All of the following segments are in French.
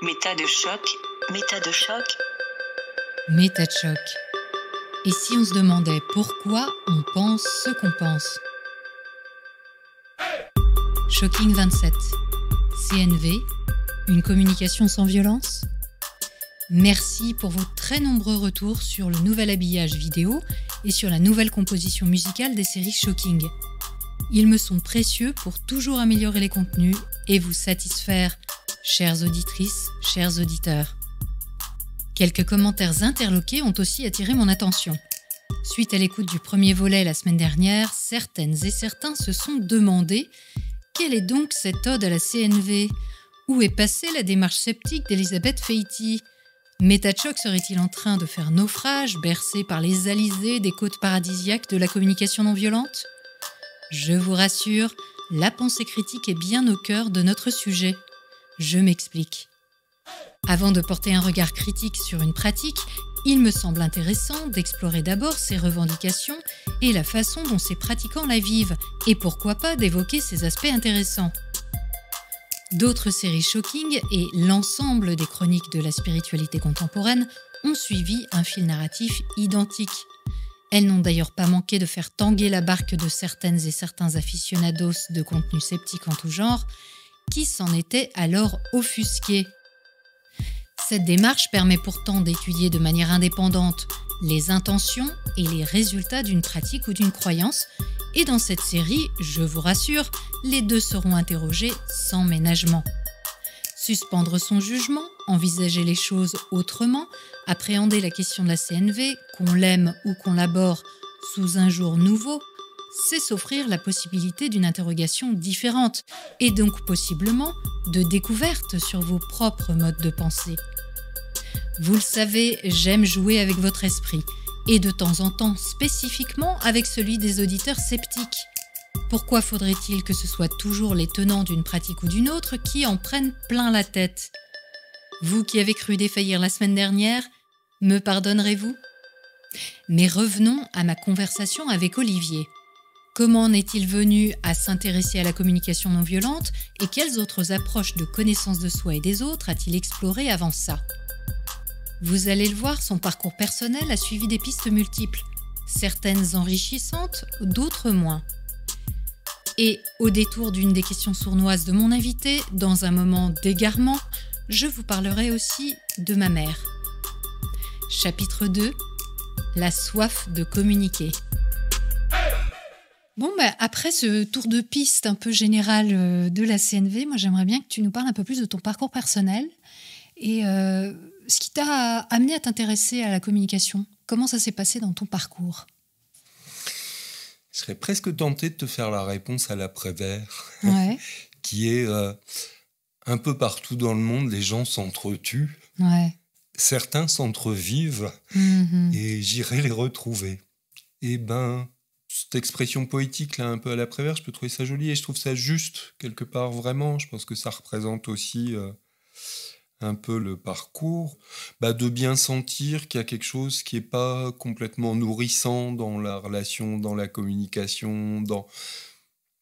Méta de choc, méta de choc. Méta de choc. Et si on se demandait pourquoi on pense ce qu'on pense Shocking 27. CNV, une communication sans violence Merci pour vos très nombreux retours sur le nouvel habillage vidéo et sur la nouvelle composition musicale des séries Shocking. Ils me sont précieux pour toujours améliorer les contenus et vous satisfaire chères auditrices, chers auditeurs. Quelques commentaires interloqués ont aussi attiré mon attention. Suite à l'écoute du premier volet la semaine dernière, certaines et certains se sont demandé quelle est donc cette ode à la CNV Où est passée la démarche sceptique d'Elisabeth Feiti Metachoc serait-il en train de faire naufrage, bercé par les alizés des côtes paradisiaques de la communication non violente Je vous rassure, la pensée critique est bien au cœur de notre sujet. Je m'explique. Avant de porter un regard critique sur une pratique, il me semble intéressant d'explorer d'abord ses revendications et la façon dont ses pratiquants la vivent, et pourquoi pas d'évoquer ses aspects intéressants. D'autres séries Shocking et l'ensemble des chroniques de la spiritualité contemporaine ont suivi un fil narratif identique. Elles n'ont d'ailleurs pas manqué de faire tanguer la barque de certaines et certains aficionados de contenu sceptique en tout genre, qui s'en était alors offusqué. Cette démarche permet pourtant d'étudier de manière indépendante les intentions et les résultats d'une pratique ou d'une croyance, et dans cette série, je vous rassure, les deux seront interrogés sans ménagement. Suspendre son jugement, envisager les choses autrement, appréhender la question de la CNV, qu'on l'aime ou qu'on l'aborde sous un jour nouveau, c'est s'offrir la possibilité d'une interrogation différente et donc possiblement de découverte sur vos propres modes de pensée. Vous le savez, j'aime jouer avec votre esprit et de temps en temps spécifiquement avec celui des auditeurs sceptiques. Pourquoi faudrait-il que ce soit toujours les tenants d'une pratique ou d'une autre qui en prennent plein la tête Vous qui avez cru défaillir la semaine dernière, me pardonnerez-vous Mais revenons à ma conversation avec Olivier. Comment en est-il venu à s'intéresser à la communication non violente et quelles autres approches de connaissance de soi et des autres a-t-il exploré avant ça Vous allez le voir, son parcours personnel a suivi des pistes multiples, certaines enrichissantes, d'autres moins. Et au détour d'une des questions sournoises de mon invité, dans un moment d'égarement, je vous parlerai aussi de ma mère. Chapitre 2 La soif de communiquer. Bon, bah, après ce tour de piste un peu général euh, de la CNV, moi j'aimerais bien que tu nous parles un peu plus de ton parcours personnel et euh, ce qui t'a amené à t'intéresser à la communication. Comment ça s'est passé dans ton parcours Je serais presque tenté de te faire la réponse à l'après-vert, qui est euh, un peu partout dans le monde, les gens s'entretuent, certains s'entrevivent mmh et j'irai les retrouver. Eh ben, cette expression poétique là un peu à la prévère, je peux trouver ça joli et je trouve ça juste quelque part vraiment. Je pense que ça représente aussi euh, un peu le parcours, bah, de bien sentir qu'il y a quelque chose qui n'est pas complètement nourrissant dans la relation, dans la communication, dans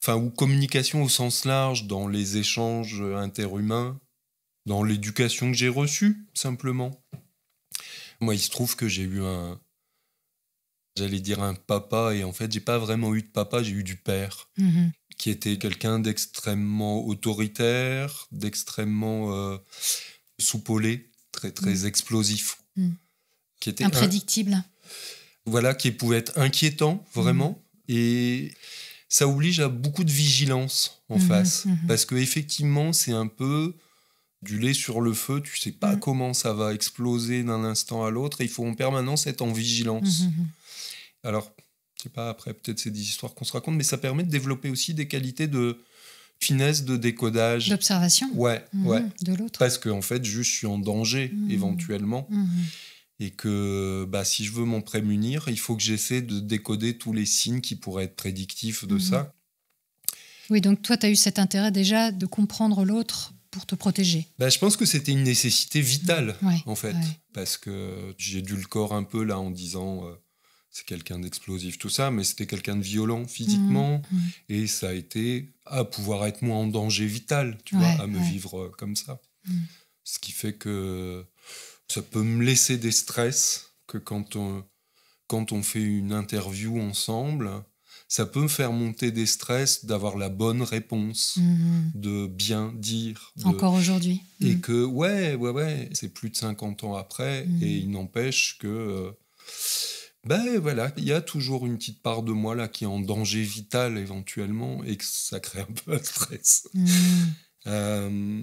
enfin ou communication au sens large, dans les échanges interhumains, dans l'éducation que j'ai reçue simplement. Moi, il se trouve que j'ai eu un, j'allais dire un papa, et en fait, j'ai pas vraiment eu de papa, j'ai eu du père, mhm. qui était quelqu'un d'extrêmement autoritaire, d'extrêmement euh, soupolé, très très mhm. explosif, mhm. qui était imprédictible. Voilà, qui pouvait être inquiétant vraiment, et ça oblige à beaucoup de vigilance en face, parce que effectivement, c'est un peu du lait sur le feu, tu sais pas comment ça va exploser d'un instant à l'autre, et il faut en permanence être en vigilance. Alors, je sais pas, après, peut-être c'est des histoires qu'on se raconte, mais ça permet de développer aussi des qualités de finesse de décodage. D'observation Ouais, mhm, ouais. De l'autre. Parce que en fait, je suis en danger, mhm. éventuellement. Mhm. Et que bah, si je veux m'en prémunir, il faut que j'essaie de décoder tous les signes qui pourraient être prédictifs de ça. Oui, donc toi, tu as eu cet intérêt déjà de comprendre l'autre pour te protéger bah, Je pense que c'était une nécessité vitale, en fait. Parce que j'ai dû le corps un peu là en disant. Euh, c'est quelqu'un d'explosif, tout ça, mais c'était quelqu'un de violent physiquement, mmh, mmh. et ça a été à pouvoir être moi en danger vital, tu vois, à me vivre euh, comme ça. Mmh. Ce qui fait que ça peut me laisser des stress que quand on, quand on fait une interview ensemble, ça peut me faire monter des stress d'avoir la bonne réponse, de bien dire. Encore aujourd'hui. Et que, ouais, ouais, ouais, c'est plus de 50 ans après, et il n'empêche que. Euh, ben voilà, il y a toujours une petite part de moi là qui est en danger vital éventuellement et que ça crée un peu de stress. Mm. Euh,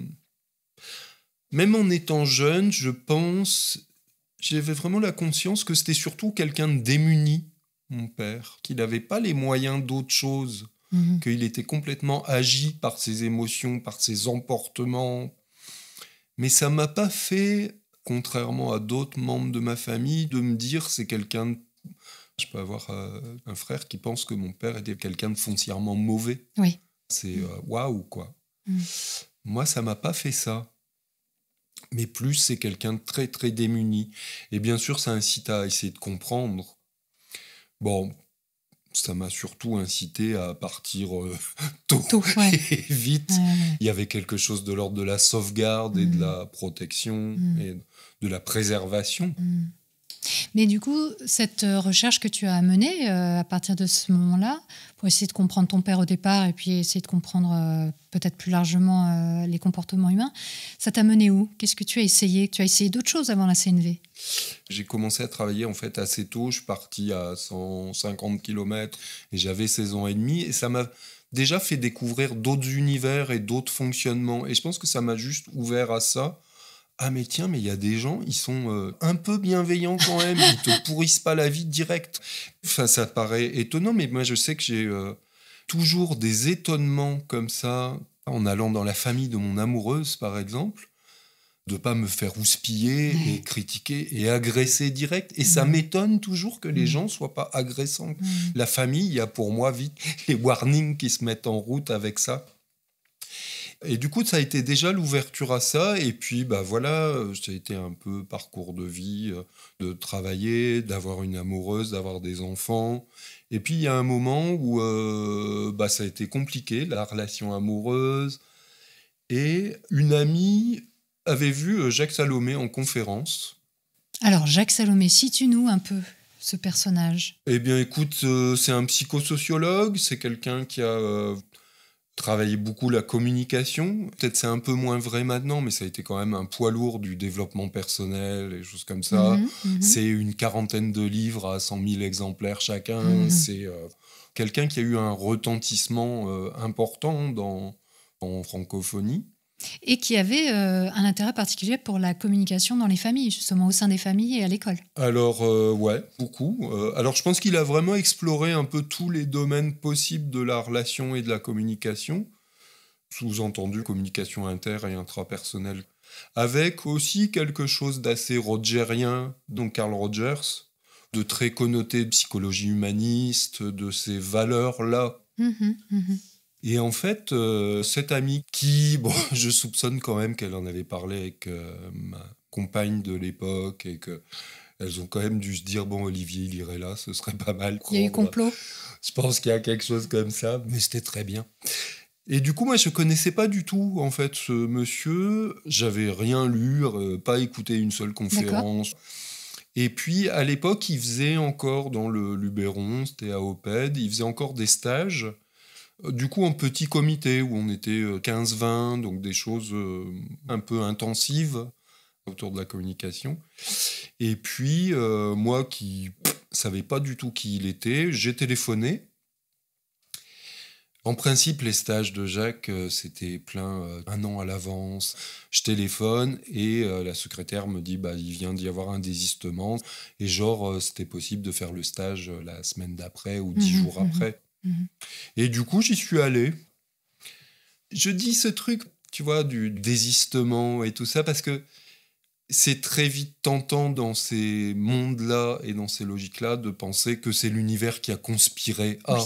même en étant jeune, je pense, j'avais vraiment la conscience que c'était surtout quelqu'un de démuni, mon père, qu'il n'avait pas les moyens d'autre chose, mm-hmm. qu'il était complètement agi par ses émotions, par ses emportements. Mais ça m'a pas fait contrairement à d'autres membres de ma famille, de me dire c'est quelqu'un de je peux avoir euh, un frère qui pense que mon père était quelqu'un de foncièrement mauvais. Oui. C'est euh, waouh, quoi. Mm. Moi, ça m'a pas fait ça. Mais plus, c'est quelqu'un de très, très démuni. Et bien sûr, ça incite à essayer de comprendre. Bon, ça m'a surtout incité à partir euh, tôt, et vite. Il y avait quelque chose de l'ordre de la sauvegarde et de mm. la protection mm. et de la préservation. Mais du coup, cette euh, recherche que tu as menée euh, à partir de ce moment-là, pour essayer de comprendre ton père au départ et puis essayer de comprendre euh, peut-être plus largement les comportements humains, ça t'a mené où Qu'est-ce que tu as essayé Tu as essayé d'autres choses avant la CNV J'ai commencé à travailler en fait assez tôt. Je suis parti à 150 km et j'avais 16 ans et demi. Et ça m'a déjà fait découvrir d'autres univers et d'autres fonctionnements. Et je pense que ça m'a juste ouvert à ça ah mais tiens, mais il y a des gens, ils sont euh, un peu bienveillants quand même, ils te pourrissent pas la vie directe. » Enfin, ça paraît étonnant, mais moi je sais que j'ai euh, toujours des étonnements comme ça en allant dans la famille de mon amoureuse, par exemple, de pas me faire houspiller et critiquer et agresser direct. Et ça m'étonne toujours que les gens soient pas agressants. La famille, il y a pour moi vite les warnings qui se mettent en route avec ça. Et du coup, ça a été déjà l'ouverture à ça. Et puis, bah voilà, euh, ça a été un peu parcours de vie, euh, de travailler, d'avoir une amoureuse, d'avoir des enfants. Et puis, il y a un moment où euh, bah, ça a été compliqué, la relation amoureuse. Et une amie avait vu Jacques Salomé en conférence. Alors, Jacques Salomé, situe-nous un peu ce personnage. Eh bien, écoute, c'est un psychosociologue, c'est quelqu'un qui a... Travailler beaucoup la communication. Peut-être c'est un peu moins vrai maintenant, mais ça a été quand même un poids lourd du développement personnel et choses comme ça. Mhm, mhm. C'est une quarantaine de livres à 100 000 exemplaires chacun. Mhm. C'est euh, quelqu'un qui a eu un retentissement euh, important dans, en francophonie et qui avait euh, un intérêt particulier pour la communication dans les familles, justement au sein des familles et à l'école. Alors, euh, ouais, beaucoup. Euh, alors, je pense qu'il a vraiment exploré un peu tous les domaines possibles de la relation et de la communication, sous-entendu communication inter- et intrapersonnelle, avec aussi quelque chose d'assez rogerien, donc Carl Rogers, de très connoté psychologie humaniste, de ces valeurs-là. Mmh, mmh, mmh. Et en fait, euh, cette amie qui, bon, je soupçonne quand même qu'elle en avait parlé avec euh, ma compagne de l'époque et que elles ont quand même dû se dire bon Olivier il irait là, ce serait pas mal. Il y a eu euh, complot. Je pense qu'il y a quelque chose comme ça, mais c'était très bien. Et du coup, moi, je connaissais pas du tout, en fait, ce monsieur. J'avais rien lu, pas écouté une seule conférence. Et puis, à l'époque, il faisait encore dans le Luberon, c'était à Oped, il faisait encore des stages euh, du coup en petit comité où on était 15-20, euh, donc des choses euh, un peu intensives autour de la communication. Et puis moi qui ne savais pas du tout qui il était, j'ai téléphoné. En principe, les stages de Jacques, c'était plein un an à l'avance. Je téléphone et la secrétaire me dit bah, il vient d'y avoir un désistement. Et genre, c'était possible de faire le stage la semaine d'après ou dix mmh jours mmh après. Mhm. Et du coup, j'y suis allé. Je dis ce truc, tu vois, du désistement et tout ça, parce que c'est très vite tentant dans ces mondes-là et dans ces logiques-là de penser que c'est l'univers qui a conspiré Ah,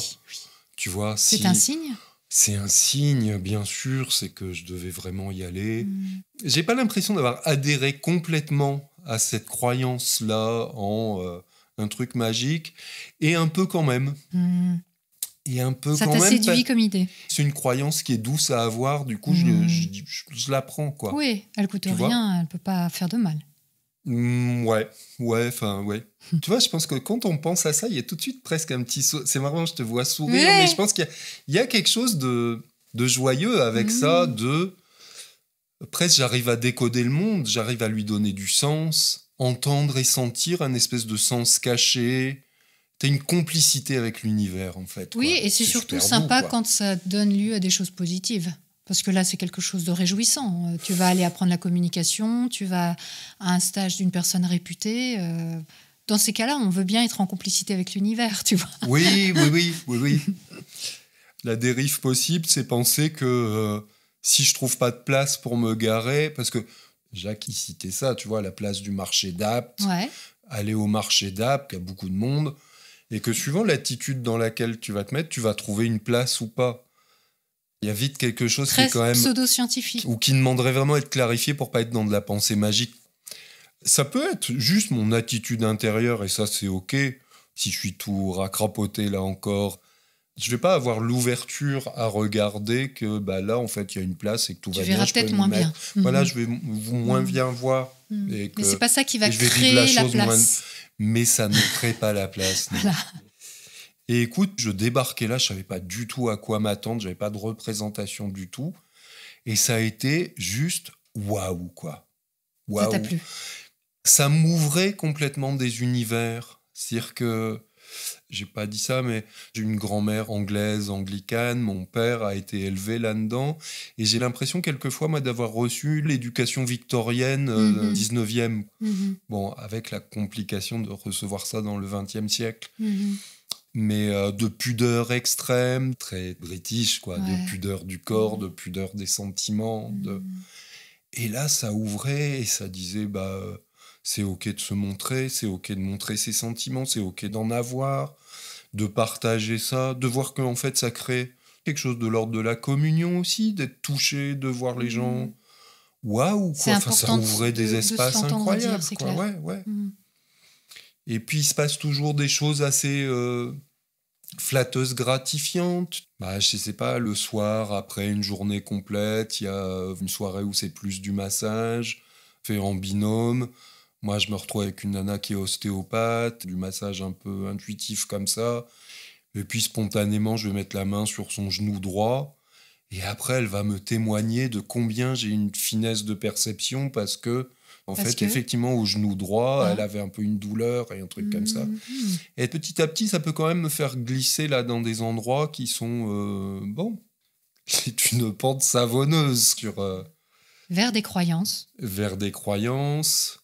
Tu vois, c'est un signe c'est un signe, bien sûr, c'est que je devais vraiment y aller. Mhm. J'ai pas l'impression d'avoir adhéré complètement à cette croyance-là en euh, un truc magique, et un peu quand même. Mhm un peu ça quand même. t'a séduit comme idée. C'est une croyance qui est douce à avoir, du coup, je, hmm. je, je, la prends, quoi. Oui, elle coûte rien, elle peut pas faire de mal. Oui, hmm, ouais, ouais, enfin, ouais. Hmm. tu vois, je pense que quand on pense à ça, il y a tout de suite presque un petit. C'est marrant, je te vois sourire, mais, je pense qu'il y, a quelque chose de, de joyeux avec ça, de. Presque, j'arrive à décoder le monde, j'arrive à lui donner du sens, entendre et sentir un espèce de sens caché tu une complicité avec l'univers, en fait. Oui, et c'est surtout sympa quand ça donne lieu à des choses positives. Parce que là, c'est quelque chose de réjouissant. Euh, tu vas aller apprendre la communication, tu vas à un stage d'une personne réputée. Euh, dans ces cas-là, on veut bien être en complicité avec l'univers, tu vois. Oui, oui, oui, oui, la dérive possible, c'est penser que euh, si je trouve pas de place pour me garer, parce que Jacques, il citait ça, tu vois, la place du marché d'Apt, aller au marché d'Apt, qu'il a beaucoup de monde et que suivant l'attitude dans laquelle tu vas te mettre, tu vas trouver une place ou pas. Il y a vite quelque chose qui est quand même pseudo-scientifique ou qui demanderait vraiment à être clarifié pour pas être dans de la pensée magique. Ça peut être juste mon attitude intérieure et ça c'est ok. Si je suis tout racrapoté là encore, je vais pas avoir l'ouverture à regarder que bah là en fait il y a une place et que tout va bien. Tu verras peut-être moins bien. Voilà, mhm. je vais vous moins mhm. bien voir. Mhm. Mais ce n'est Mais c'est pas ça qui va créer la, place. Mais ça ne crée pas la place. Et écoute, je débarquais là, je savais pas du tout à quoi m'attendre, j'avais pas de représentation du tout, et ça a été juste waouh quoi. Waouh. Ça, ça m'ouvrait complètement des univers, c'est-à-dire que j'ai pas dit ça, mais j'ai une grand-mère anglaise, anglicane, mon père a été élevé là-dedans, et j'ai l'impression quelquefois, moi, d'avoir reçu l'éducation victorienne 19e. Euh, mhm. mhm. Bon, avec la complication de recevoir ça dans le 20e siècle. Mhm. mais euh, de pudeur extrême, très british, quoi, de pudeur du corps, de pudeur des sentiments. De... Et là, ça ouvrait et ça disait, bah, c'est OK de se montrer, c'est OK de montrer ses sentiments, c'est OK d'en avoir, de partager ça, de voir en fait ça crée quelque chose de l'ordre de la communion aussi, d'être touché, de voir les gens. Mm. Waouh, ça ouvrait des espaces incroyables. Ouais, ouais. Mm. Et puis il se passe toujours des choses assez euh, flatteuses, gratifiantes. Bah, je sais pas, le soir, après une journée complète, il y a une soirée où c'est plus du massage, fait en binôme. Moi, je me retrouve avec une nana qui est ostéopathe, du massage un peu intuitif comme ça. Et puis, spontanément, je vais mettre la main sur son genou droit. Et après, elle va me témoigner de combien j'ai une finesse de perception parce que, en fait, effectivement, au genou droit, elle avait un peu une douleur et un truc comme ça. Mmh, mmh. Et petit à petit, ça peut quand même me faire glisser là dans des endroits qui sont, euh, bon, c'est une pente savonneuse sur. Euh, vers des croyances. Vers des croyances.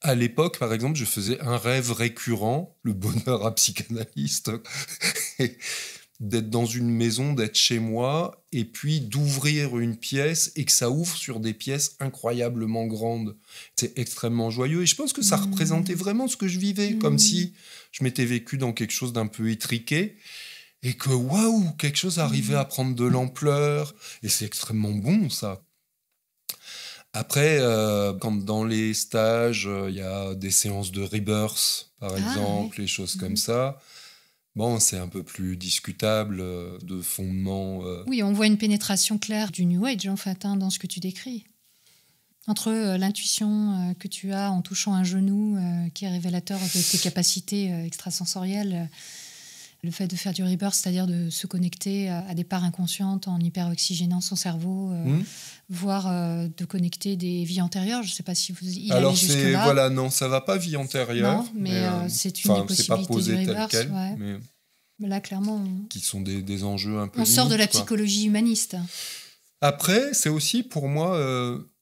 À l'époque, par exemple, je faisais un rêve récurrent, le bonheur à psychanalyste, d'être dans une maison, d'être chez moi, et puis d'ouvrir une pièce et que ça ouvre sur des pièces incroyablement grandes. C'est extrêmement joyeux et je pense que ça mmh. représentait vraiment ce que je vivais, comme mmh. si je m'étais vécu dans quelque chose d'un peu étriqué et que waouh, quelque chose arrivait mmh. à prendre de l'ampleur. Et c'est extrêmement bon, ça. Après, comme euh, quand dans les stages, euh, il y a des séances de rebirth, par ah, exemple, les choses comme mhm. ça, Bon, c'est un peu plus discutable euh, de fondement. Oui, on voit une pénétration claire du New Age, en fait, hein, dans ce que tu décris. Entre l'intuition que tu as en touchant un genou, qui est révélateur de tes capacités extrasensorielles, le fait de faire du rebirth, c'est-à-dire de se connecter à, des parts inconscientes en hyperoxygénant son cerveau, euh, hmm. voire euh, de connecter des vies antérieures. Je ne sais pas si vous il Alors c'est voilà non, ça va pas vie antérieure. Non, mais, euh, c'est une des possibilités du rebirth. mais... Là, clairement, qui sont des, enjeux un peu. On sort de la psychologie humaniste. Après, c'est aussi pour moi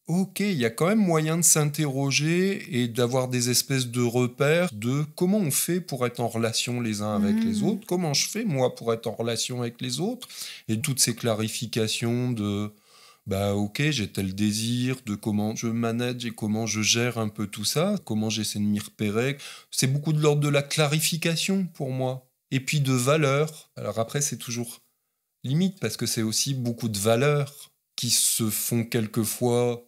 Ok, il y a quand même moyen de s'interroger et d'avoir des espèces de repères de comment on fait pour être en relation les uns avec les hmm. autres, comment je fais moi pour être en relation avec les autres, et toutes ces clarifications de bah ok, j'ai tel désir, de comment je manage et comment je gère un peu tout ça, comment j'essaie de m'y repérer. C'est beaucoup de l'ordre de la clarification pour moi, et puis de valeur. Alors après, c'est toujours limite parce que c'est aussi beaucoup de valeurs qui se font quelquefois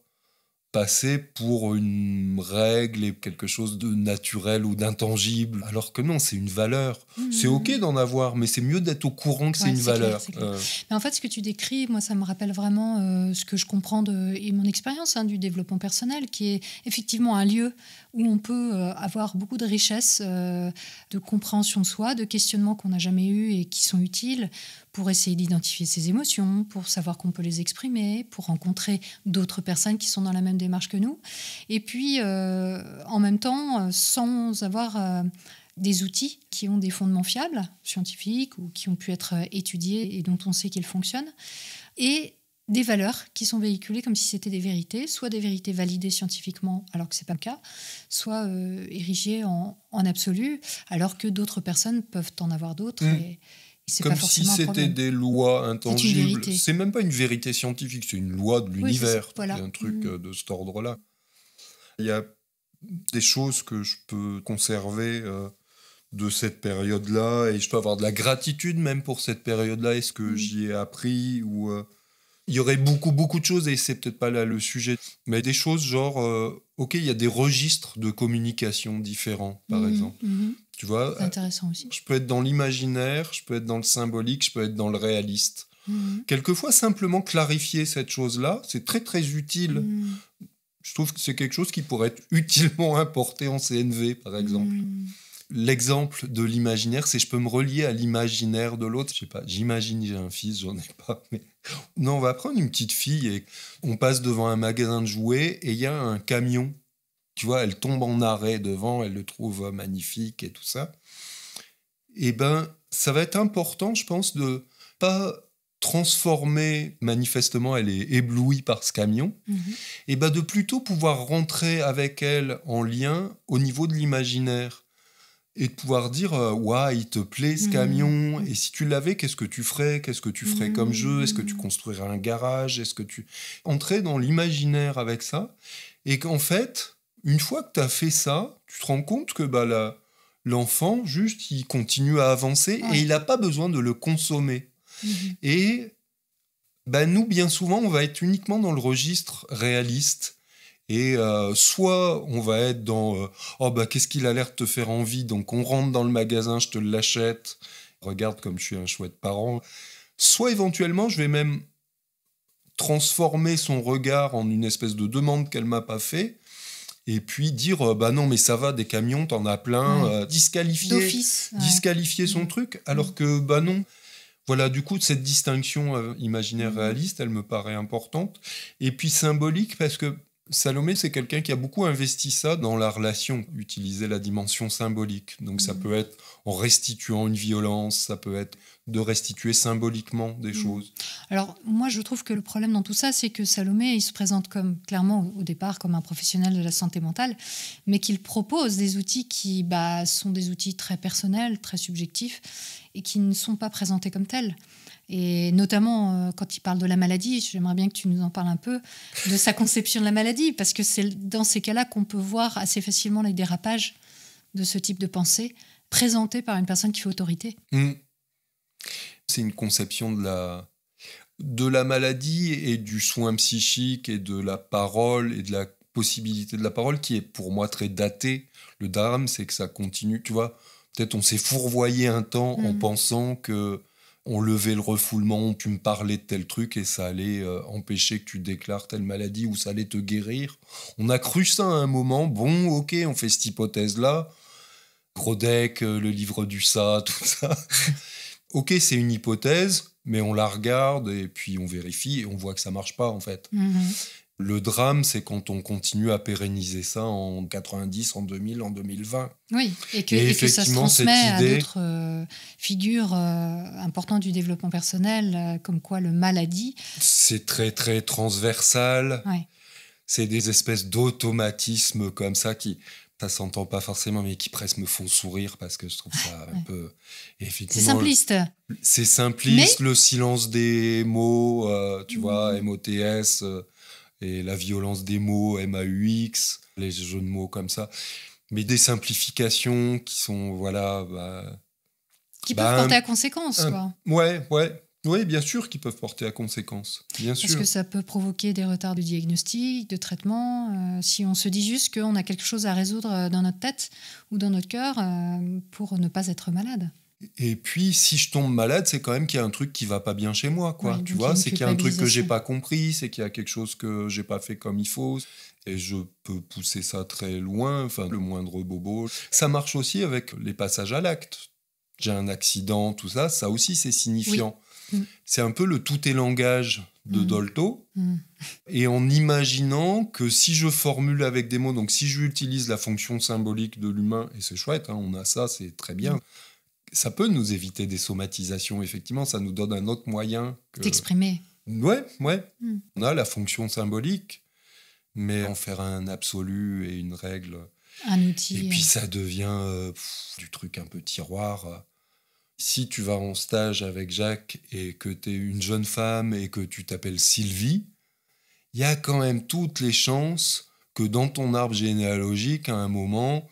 passer pour une règle et quelque chose de naturel ou d'intangible. Alors que non, c'est une valeur. Mmh. C'est OK d'en avoir, mais c'est mieux d'être au courant que c'est une valeur. Euh. mais en fait, ce que tu décris, moi, ça me rappelle vraiment euh, ce que je comprends et mon expérience hein, du développement personnel, qui est effectivement un lieu où on peut euh, avoir beaucoup de richesses de compréhension de soi, de questionnements qu'on n'a jamais eus et qui sont utiles pour essayer d'identifier ses émotions, pour savoir qu'on peut les exprimer, pour rencontrer d'autres personnes qui sont dans la même démarche que nous. Et puis, euh, en même temps, euh, sans avoir euh, des outils qui ont des fondements fiables, scientifiques, ou qui ont pu être étudiés et dont on sait qu'ils fonctionnent. Et des valeurs qui sont véhiculées comme si c'était des vérités, soit des vérités validées scientifiquement alors que c'est pas le cas, soit érigées en, absolu alors que d'autres personnes peuvent en avoir d'autres. Mmh comme si c'était des lois intangibles. C'est même pas une vérité scientifique, c'est une loi de l'univers, c'est un truc mmh. euh, de cet ordre-là. Il y a des choses que je peux conserver euh, de cette période-là et je peux avoir de la gratitude même pour cette période-là et ce que j'y ai appris ou euh, il y aurait beaucoup, beaucoup de choses, et c'est peut-être pas là le sujet, mais des choses genre, euh, ok, il y a des registres de communication différents, par mhm, exemple. Mhm. Tu vois intéressant aussi. Je peux être dans l'imaginaire, je peux être dans le symbolique, je peux être dans le réaliste. Mhm. Quelquefois, simplement clarifier cette chose-là, c'est très, très utile. Je trouve que c'est quelque chose qui pourrait être utilement importé en CNV, par exemple l'exemple de l'imaginaire, c'est je peux me relier à l'imaginaire de l'autre. Je sais pas, j'imagine j'ai un fils, j'en ai pas. Mais... Non, on va prendre une petite fille et on passe devant un magasin de jouets et il y a un camion. Tu vois, elle tombe en arrêt devant, elle le trouve magnifique et tout ça. Eh ben, ça va être important, je pense, de pas transformer manifestement elle est éblouie par ce camion, mhm. et eh ben de plutôt pouvoir rentrer avec elle en lien au niveau de l'imaginaire et de pouvoir dire euh, Ouais, il te plaît ce mmh. camion Et si tu l'avais, qu'est-ce que tu ferais Qu'est-ce que tu ferais comme mmh. jeu Est-ce que tu construirais un garage Est-ce que tu. Entrer dans l'imaginaire avec ça. Et qu'en fait, une fois que tu as fait ça, tu te rends compte que bah, l'enfant, juste, il continue à avancer et il n'a pas besoin de le consommer. Mmh et. Bah, nous, bien souvent, on va être uniquement dans le registre réaliste et euh, soit on va être dans euh, oh bah qu'est-ce qu'il a l'air de te faire envie, donc on rentre dans le magasin, je te l'achète, regarde comme je suis un chouette parent. Soit éventuellement je vais même transformer son regard en une espèce de demande qu'elle m'a pas fait et puis dire euh, bah non mais ça va des camions t'en as plein disqualifier son mm. truc alors mm. que bah non voilà du coup cette distinction imaginaire mm. réaliste elle me paraît importante et puis symbolique parce que Salomé, c'est quelqu'un qui a beaucoup investi ça dans la relation, utiliser la dimension symbolique. Donc ça mmh. peut être en restituant une violence, ça peut être de restituer symboliquement des mm. choses. Alors moi je trouve que le problème dans tout ça, c'est que Salomé, il se présente comme clairement au départ comme un professionnel de la santé mentale, mais qu'il propose des outils qui bah, sont des outils très personnels, très subjectifs, et qui ne sont pas présentés comme tels. Et notamment euh, quand il parle de la maladie, j'aimerais bien que tu nous en parles un peu, de sa conception de la maladie, parce que c'est dans ces cas-là qu'on peut voir assez facilement les dérapages de ce type de pensée présenté par une personne qui fait autorité. Mmh. C'est une conception de la, de la maladie et du soin psychique et de la parole et de la possibilité de la parole qui est pour moi très datée. Le drame, c'est que ça continue, tu vois. Peut-être on s'est fourvoyé un temps en mmh. pensant que on levait le refoulement, tu me parlais de tel truc et ça allait euh, empêcher que tu déclares telle maladie ou ça allait te guérir. On a cru ça à un moment, bon ok, on fait cette hypothèse-là, Prodec, euh, le livre du ça, tout ça. ok, c'est une hypothèse, mais on la regarde et puis on vérifie et on voit que ça marche pas en fait. Mhm. Le drame, c'est quand on continue à pérenniser ça en 90, en 2000, en 2020. Oui, et que, et que ça se transmet à d'autres euh, figures euh, importantes du développement personnel, comme quoi le maladie. C'est très, très transversal. C'est des espèces d'automatismes comme ça qui ça s'entend pas forcément, mais qui presque me font sourire parce que je trouve ça un peu. C'est simpliste. C'est simpliste, le silence des mots, euh, tu mmh. vois, M-O-T-S, euh, et la violence des mots, M-A-U-X, les jeux de mots comme ça. Mais des simplifications qui sont, voilà. Bah, qui bah peuvent porter à conséquence, quoi. Ouais, ouais. Oui, bien sûr qu'ils peuvent porter à conséquence. Bien sûr. Parce que ça peut provoquer des retards de diagnostic, de traitement. Euh, si on se dit juste qu'on a quelque chose à résoudre euh, dans notre tête ou dans notre cœur euh, pour ne pas être malade. Et puis, si je tombe malade, c'est quand même qu'il y a un truc qui va pas bien chez moi, quoi. tu vois, c'est qu'il y a un truc que j'ai pas compris, c'est qu'il y a quelque chose que j'ai pas fait comme il faut. Et je peux pousser ça très loin, enfin, le moindre bobo. Ça marche aussi avec les passages à l'acte. J'ai un accident, tout ça, ça aussi c'est signifiant. Mm. C'est un peu le tout est langage de mm. Dolto. Mm. Et en imaginant que si je formule avec des mots, donc si j'utilise la fonction symbolique de l'humain, et c'est chouette, hein, on a ça, c'est très bien, ça peut nous éviter des somatisations, effectivement, ça nous donne un autre moyen. Que... D'exprimer. Ouais, ouais. On a la fonction symbolique, mais en faire un absolu et une règle. Un outil. Et puis euh. ça devient euh, du truc un peu tiroir. Euh, si tu vas en stage avec Jacques et que tu es une jeune femme et que tu t'appelles Sylvie, il y a quand même toutes les chances que dans ton arbre généalogique, à un moment,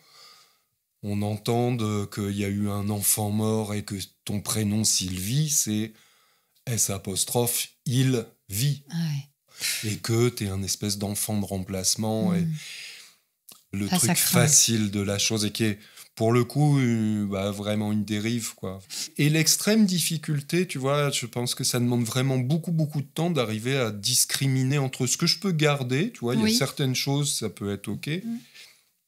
on entende qu'il y a eu un enfant mort et que ton prénom Sylvie, c'est S apostrophe, il vit. Ah et que tu es un espèce d'enfant de remplacement. Et hmm. le truc facile de la chose et qui est pour le coup, euh, bah, vraiment une dérive. quoi. Et l'extrême difficulté, tu vois, je pense que ça demande vraiment beaucoup, beaucoup de temps d'arriver à discriminer entre ce que je peux garder, tu vois, il y a certaines choses, ça peut être OK. Mm.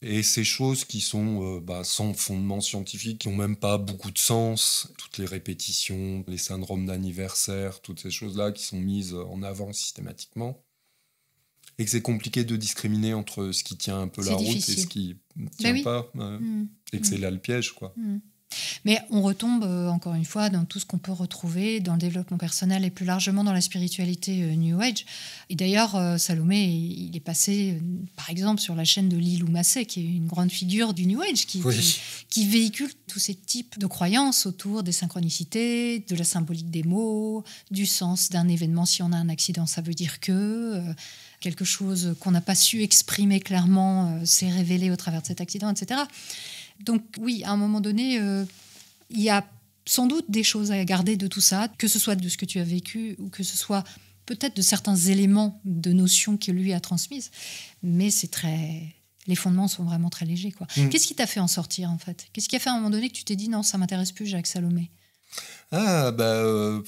Et ces choses qui sont euh, bah, sans fondement scientifique, qui n'ont même pas beaucoup de sens, toutes les répétitions, les syndromes d'anniversaire, toutes ces choses-là qui sont mises en avant systématiquement et que c'est compliqué de discriminer entre ce qui tient un peu la route et ce qui ne tient bah pas. Euh, mmh. Et que c'est mmh. là le piège, quoi. Mmh. Mais on retombe euh, encore une fois dans tout ce qu'on peut retrouver dans le développement personnel et plus largement dans la spiritualité euh, New Age. Et d'ailleurs, Salomé, il est passé par exemple sur la chaîne de Lilou Massé, qui est une grande figure du New Age, qui, qui, qui, véhicule tous ces types de croyances autour des synchronicités, de la symbolique des mots, du sens d'un événement. Si on a un accident, ça veut dire que quelque chose qu'on n'a pas su exprimer clairement euh, s'est révélé au travers de cet accident, etc. Donc oui, à un moment donné, euh, il y a sans doute des choses à garder de tout ça, que ce soit de ce que tu as vécu ou que ce soit peut-être de certains éléments de notions que lui a transmises, mais c'est très les fondements sont vraiment très légers quoi. Mm. Qu'est-ce qui t'a fait en sortir en fait Qu'est-ce qui a fait à un moment donné que tu t'es dit non, ça m'intéresse plus Jacques Salomé ah, bah, euh,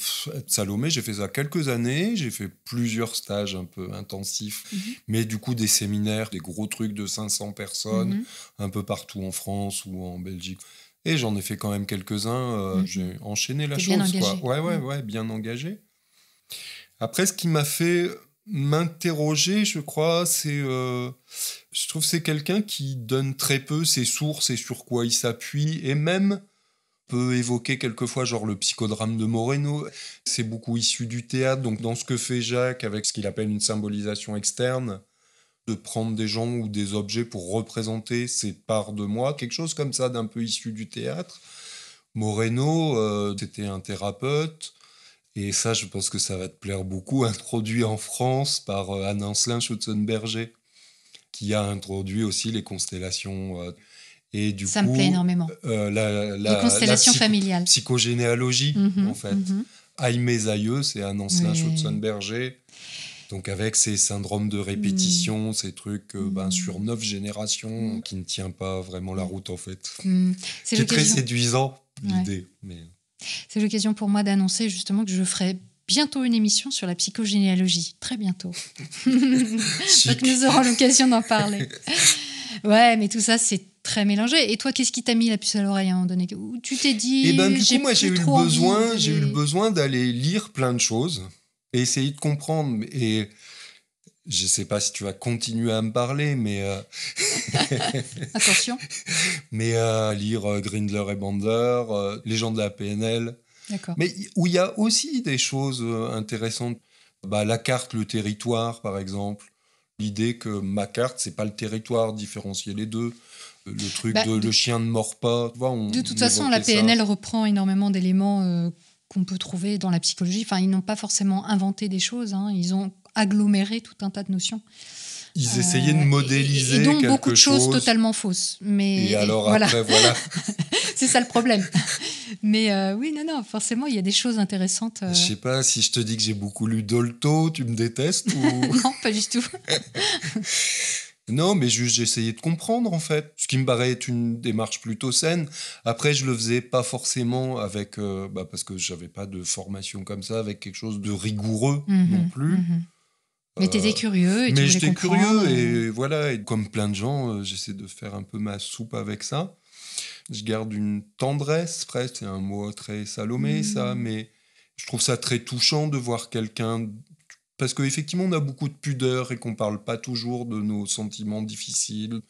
Salomé, j'ai fait ça quelques années. J'ai fait plusieurs stages un peu intensifs, mhm. mais du coup, des séminaires, des gros trucs de 500 personnes, mhm. un peu partout en France ou en Belgique. Et j'en ai fait quand même quelques-uns. Euh, mhm. J'ai enchaîné la chose. Quoi. Ouais, ouais, ouais, bien engagé. Après, ce qui m'a fait m'interroger, je crois, c'est. Euh, je trouve c'est quelqu'un qui donne très peu ses sources et sur quoi il s'appuie, et même peut évoquer quelquefois genre le psychodrame de Moreno. C'est beaucoup issu du théâtre, donc dans ce que fait Jacques avec ce qu'il appelle une symbolisation externe, de prendre des gens ou des objets pour représenter ses parts de moi, quelque chose comme ça d'un peu issu du théâtre. Moreno, euh, c'était un thérapeute. Et ça, je pense que ça va te plaire beaucoup, introduit en France par euh, Anne Ancelin Schutzenberger, qui a introduit aussi les constellations. Euh, et du ça me plaît énormément. Euh, euh, la, la, les Psychogénéalogie, mhm, en fait. Mm aïeux, c'est un ancien Schutzenberger. Donc avec ces syndromes de répétition, mhm. ces trucs euh, ben, sur mhm. neuf générations qui ne tient pas vraiment la route en fait. C'est très séduisant l'idée. Mais... C'est l'occasion pour moi d'annoncer justement que je ferai bientôt une émission sur la psychogénéalogie, très bientôt. Donc nous aurons l'occasion d'en parler. Ouais, mais tout ça c'est très mélangé. Et toi, qu'est-ce qui t'a mis la puce à l'oreille à un moment donné Où tu t'es dit eh ben, moi, j'ai eu, le besoin, j'ai eu le besoin d'aller lire plein de choses et essayer de comprendre. Et je sais pas si tu vas continuer à me parler, mais euh, attention. Mais euh, lire euh, Grindler et Bander, les gens de la PNL. D'accord. Mais où il y a aussi des choses intéressantes. Bah, la carte, le territoire, par exemple. L'idée que ma carte, c'est pas le territoire, différencier les deux le truc bah, de, le chien ne mord pas. de toute façon, la PNL reprend énormément d'éléments euh, qu'on peut trouver dans la psychologie. Enfin, ils n'ont pas forcément inventé des choses, hein. ils ont aggloméré tout un tas de notions. Ils euh, essayaient de modéliser. Et, donc beaucoup de choses totalement fausses. Mais, et alors voilà. après, voilà. c'est ça le problème. Mais euh, oui, non, non, forcément, il y a des choses intéressantes. Je Je sais pas, si je te dis que j'ai beaucoup lu Dolto, tu me détestes ou... Non, pas du tout. Non, mais juste j'essayais de comprendre en fait, ce qui me paraît être une démarche plutôt saine. Après, je le faisais pas forcément avec, euh, bah, parce que j'avais pas de formation comme ça, avec quelque chose de rigoureux mhm, non plus. Mhm. Mais euh, t'étais curieux et Mais j'étais curieux et voilà, comme plein de gens, euh, j'essaie de faire un peu ma soupe avec ça. Je garde une tendresse, presque, c'est un mot très salomé ça, mhm. mais je trouve ça très touchant de voir quelqu'un parce qu'effectivement, on a beaucoup de pudeur et qu'on parle pas toujours de nos sentiments difficiles.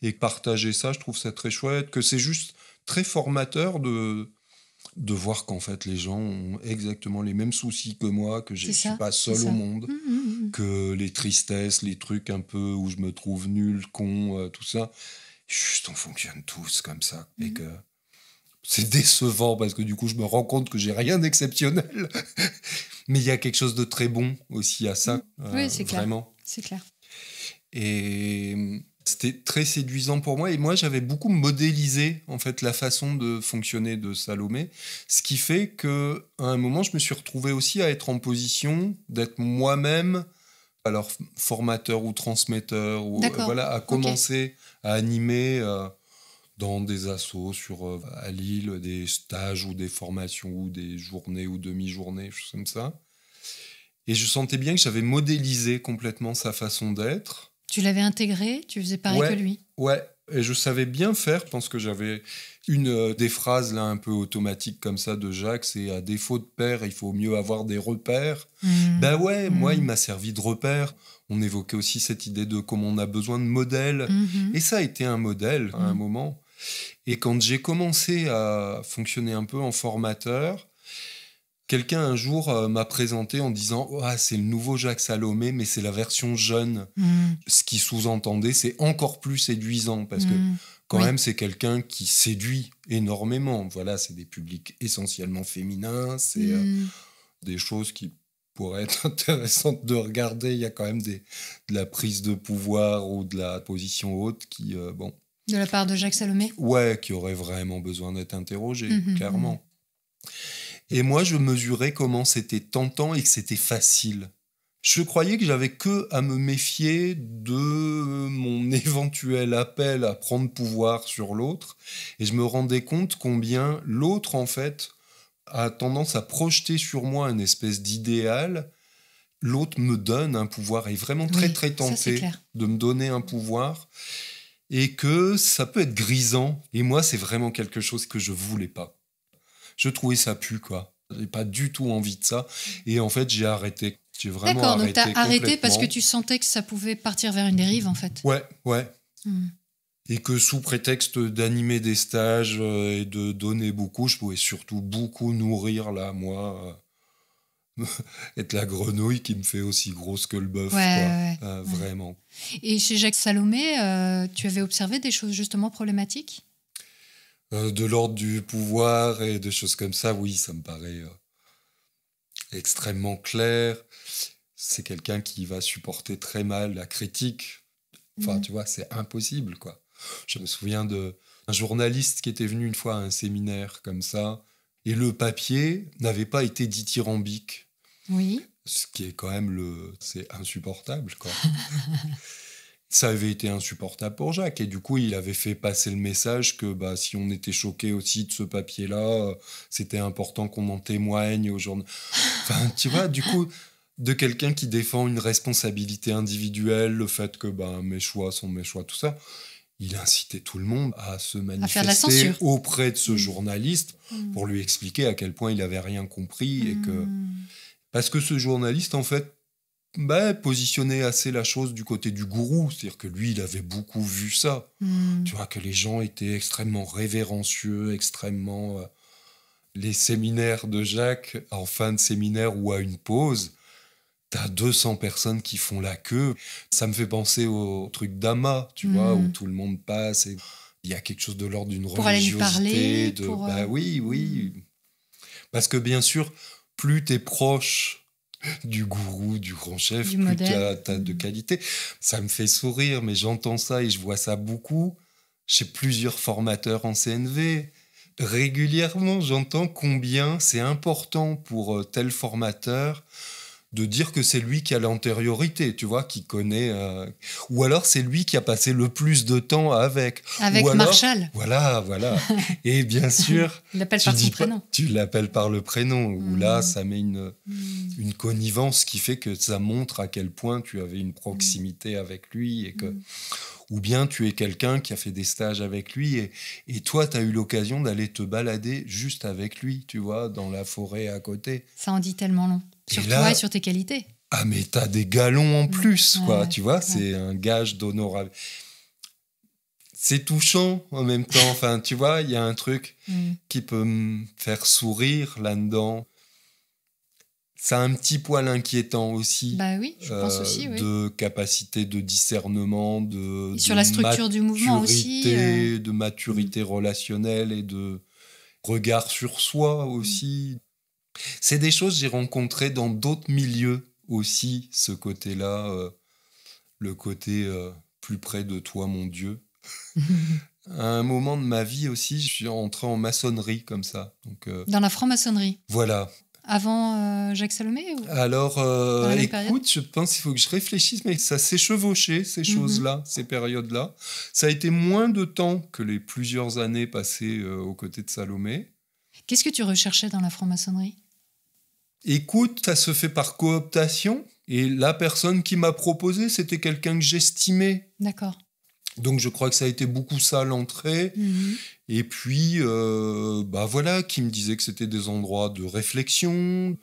Et partager ça, je trouve ça très chouette, que c'est juste très formateur de, de voir qu'en fait les gens ont exactement les mêmes soucis que moi, que je ne suis pas seul au monde, mmh, mmh, mmh, que les tristesses, les trucs un peu où je me trouve nul, con, euh, tout ça, juste on fonctionne tous comme ça. Et que c'est décevant parce que du coup je me rends compte que j'ai rien d'exceptionnel. Mais il y a quelque chose de très bon aussi à ça. Mm. Oui, euh, c'est clair. Vraiment. C'est clair. Et euh, c'était très séduisant pour moi. Et moi, j'avais beaucoup modélisé en fait la façon de fonctionner de Salomé, ce qui fait que à un moment, je me suis retrouvé aussi à être en position d'être moi-même, alors formateur ou transmetteur, ou euh, voilà, à commencer à animer dans des assauts sur euh, à Lille, des stages ou des formations ou des journées ou demi-journées, choses comme ça. Et je sentais bien que j'avais modélisé complètement sa façon d'être. Tu l'avais intégré, tu faisais pareil que lui. Ouais, et je savais bien faire. Je pense que j'avais une euh, des phrases là un peu automatiques comme ça de Jacques, c'est à défaut de père, il faut mieux avoir des repères. Ben ouais, moi il m'a servi de repère. On évoquait aussi cette idée de comment on a besoin de modèles. Mmh. Et ça a été un modèle à un moment. Et quand j'ai commencé à fonctionner un peu en formateur, quelqu'un un jour euh, m'a présenté en disant oh, c'est le nouveau Jacques Salomé, mais c'est la version jeune. Hmm. Ce qui sous-entendait, c'est encore plus séduisant parce que hmm. quand même, c'est quelqu'un qui séduit énormément. Voilà, c'est des publics essentiellement féminins, c'est euh, hmm. des choses qui pourraient être intéressantes de regarder. Il y a quand même de la prise de pouvoir ou de la position haute qui, euh, bon, de la part de Jacques Salomé Ouais, qui aurait vraiment besoin d'être interrogé, mhm, mhm. clairement. Et moi, je mesurais comment c'était tentant et que c'était facile. Je croyais que j'avais que à me méfier de mon éventuel appel à prendre pouvoir sur l'autre, et je me rendais compte combien l'autre, en fait, a tendance à projeter sur moi une espèce d'idéal. L'autre me donne un pouvoir, et est vraiment très, très tenté de me donner un pouvoir et que ça peut être grisant. Et moi, c'est vraiment quelque chose que je voulais pas. Je trouvais ça pu, quoi. J'ai pas du tout envie de ça. Et en fait, j'ai arrêté. J'ai vraiment D'accord, donc arrêté parce que tu sentais que ça pouvait partir vers une dérive, en fait. Ouais, ouais. Hmm. Et que sous prétexte d'animer des stages euh, et de donner beaucoup, je pouvais surtout beaucoup nourrir, là, moi, euh, être la grenouille qui me fait aussi grosse que le bœuf. Ah, vraiment. Et chez Jacques Salomé, euh, tu avais observé des choses justement problématiques euh, De l'ordre du pouvoir et des choses comme ça, oui, ça me paraît euh, extrêmement clair. C'est quelqu'un qui va supporter très mal la critique. Enfin, mhm. tu vois, c'est impossible, quoi. Je me souviens d'un journaliste qui était venu une fois à un séminaire comme ça, et le papier n'avait pas été dithyrambique. Oui. Ce qui est quand même le. C'est insupportable, quoi. ça avait été insupportable pour Jacques. Et du coup, il avait fait passer le message que bah, si on était choqué aussi de ce papier-là, c'était important qu'on en témoigne au journal. Enfin, tu vois, du coup, de quelqu'un qui défend une responsabilité individuelle, le fait que bah, mes choix sont mes choix, tout ça. Il incitait tout le monde à se manifester auprès de ce mm. journaliste mm. pour lui expliquer à quel point il avait rien compris et que mm. Parce que ce journaliste, en fait, ben, positionnait assez la chose du côté du gourou. C'est-à-dire que lui, il avait beaucoup vu ça. Hmm. Tu vois, que les gens étaient extrêmement révérencieux, extrêmement. Euh, les séminaires de Jacques, en fin de séminaire ou à une pause, T'as 200 personnes qui font la queue. Ça me fait penser au truc d'Ama, tu hmm. vois, où tout le monde passe et il y a quelque chose de l'ordre d'une religiosité. Aller lui parler, Bah euh, oui, oui. Hmm. Parce que bien sûr, plus t'es proche du gourou, du grand chef, plus tu as de mm. qualité. Ça me fait sourire, mais j'entends ça et je vois ça beaucoup chez plusieurs formateurs en CNV. Régulièrement, j'entends combien c'est important pour euh, tel formateur de dire que c'est lui qui a l'antériorité, tu vois, qui connaît. Euh, ou alors c'est lui qui a passé le plus de temps avec. Avec Marshall. Voilà, voilà. Et bien sûr. Il l'appelle par son prénom. tu l'appelles par le prénom, Ou mm. là, ça met une, mm. une connivence qui fait que ça montre à quel point tu avais une proximité mm. avec lui et que ou bien tu es quelqu'un qui a fait des stages avec lui et, et toi, tu as eu l'occasion d'aller te balader juste avec lui, tu vois, dans la forêt à côté. Ça en dit tellement long. Sur toi et sur tes qualités. Ah, mais t'as des galons en plus, quoi, tu vois, c'est un gage d'honorable. C'est touchant en même temps, enfin, tu vois, il y a un truc mm. qui peut me faire sourire là-dedans. Ça a un petit poil inquiétant aussi. Bah oui, je pense euh, aussi, oui. De capacité de discernement, de. sur la structure du mouvement aussi. Euh. De maturité mm. relationnelle et de regard sur soi mm. aussi. C'est des choses que j'ai rencontrées dans d'autres milieux aussi, ce côté-là, euh, le côté euh, plus près de toi, mon Dieu. à un moment de ma vie aussi, je suis entré en maçonnerie comme ça. Euh, dans la franc-maçonnerie Voilà. Avant Jacques Salomé Alors, écoute, je pense qu'il faut que je réfléchisse, mais ça s'est chevauché, ces mhm. choses-là, ces périodes-là. Ça a été moins de temps que les plusieurs années passées aux côtés de Salomé. Qu'est-ce que tu recherchais dans la franc-maçonnerie écoute, ça se fait par cooptation. Et la personne qui m'a proposé, c'était quelqu'un que j'estimais. D'accord. Donc je crois que ça a été beaucoup ça l'entrée. Mhm. Et puis, euh, bah voilà, qui me disait que c'était des endroits de réflexion.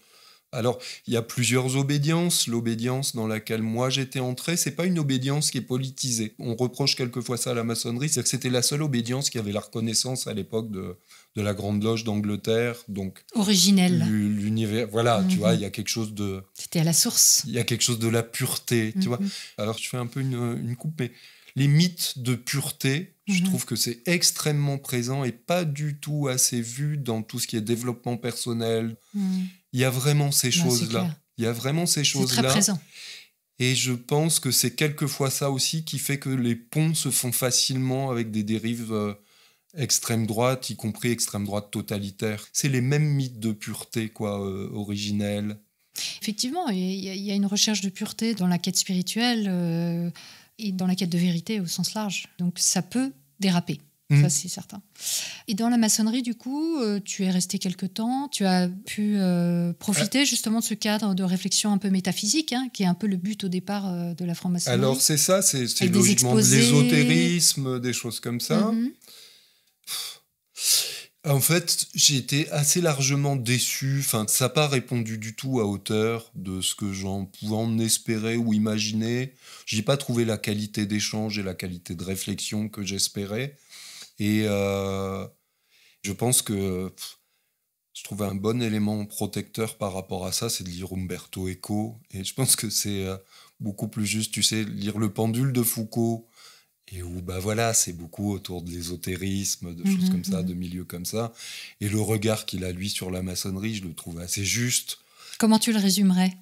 Alors, il y a plusieurs obédiences. L'obédience dans laquelle moi j'étais entré, c'est pas une obédience qui est politisée. On reproche quelquefois ça à la maçonnerie, c'est que c'était la seule obédience qui avait la reconnaissance à l'époque de de la Grande Loge d'Angleterre. Donc originel. L'univers, voilà, tu mhm. vois, il y a quelque chose de. C'était à la source. Il y a quelque chose de la pureté, tu mhm. vois. Alors je fais un peu une, coupe, mais les mythes de pureté, je mhm. trouve que c'est extrêmement présent et pas du tout assez vu dans tout ce qui est développement personnel. Il y a vraiment ces bah, choses-là. Il y a vraiment ces choses-là. Très présent. Et je pense que c'est quelquefois ça aussi qui fait que les ponts se font facilement avec des dérives euh, extrême droite, y compris extrême droite totalitaire. C'est les mêmes mythes de pureté, quoi, euh, originels. Effectivement, il y, a une recherche de pureté dans la quête spirituelle euh, et dans la quête de vérité au sens large. Donc ça peut déraper. Mmh. Ça, c'est certain. Et dans la maçonnerie, du coup, euh, tu es resté quelque temps, tu as pu profiter justement de ce cadre de réflexion un peu métaphysique, hein, qui est un peu le but au départ de la franc-maçonnerie. Alors, c'est ça, c'est logiquement de l'ésotérisme, des choses comme ça. Mmh en fait, j'ai été assez largement déçu. Enfin, ça n'a pas répondu du tout à hauteur de ce que j'en pouvais en espérer ou imaginer. J'ai pas trouvé la qualité d'échange et la qualité de réflexion que j'espérais. Et euh, je pense que je trouvais un bon élément protecteur par rapport à ça, c'est de lire Umberto Eco. Et je pense que c'est euh, beaucoup plus juste, tu sais, lire Le Pendule de Foucault et où bah voilà, c'est beaucoup autour de l'ésotérisme, de mmh, choses mmh, comme ça, mmh. de milieux comme ça. Et le regard qu'il a lui sur la maçonnerie, je le trouve assez juste. Comment tu le résumerais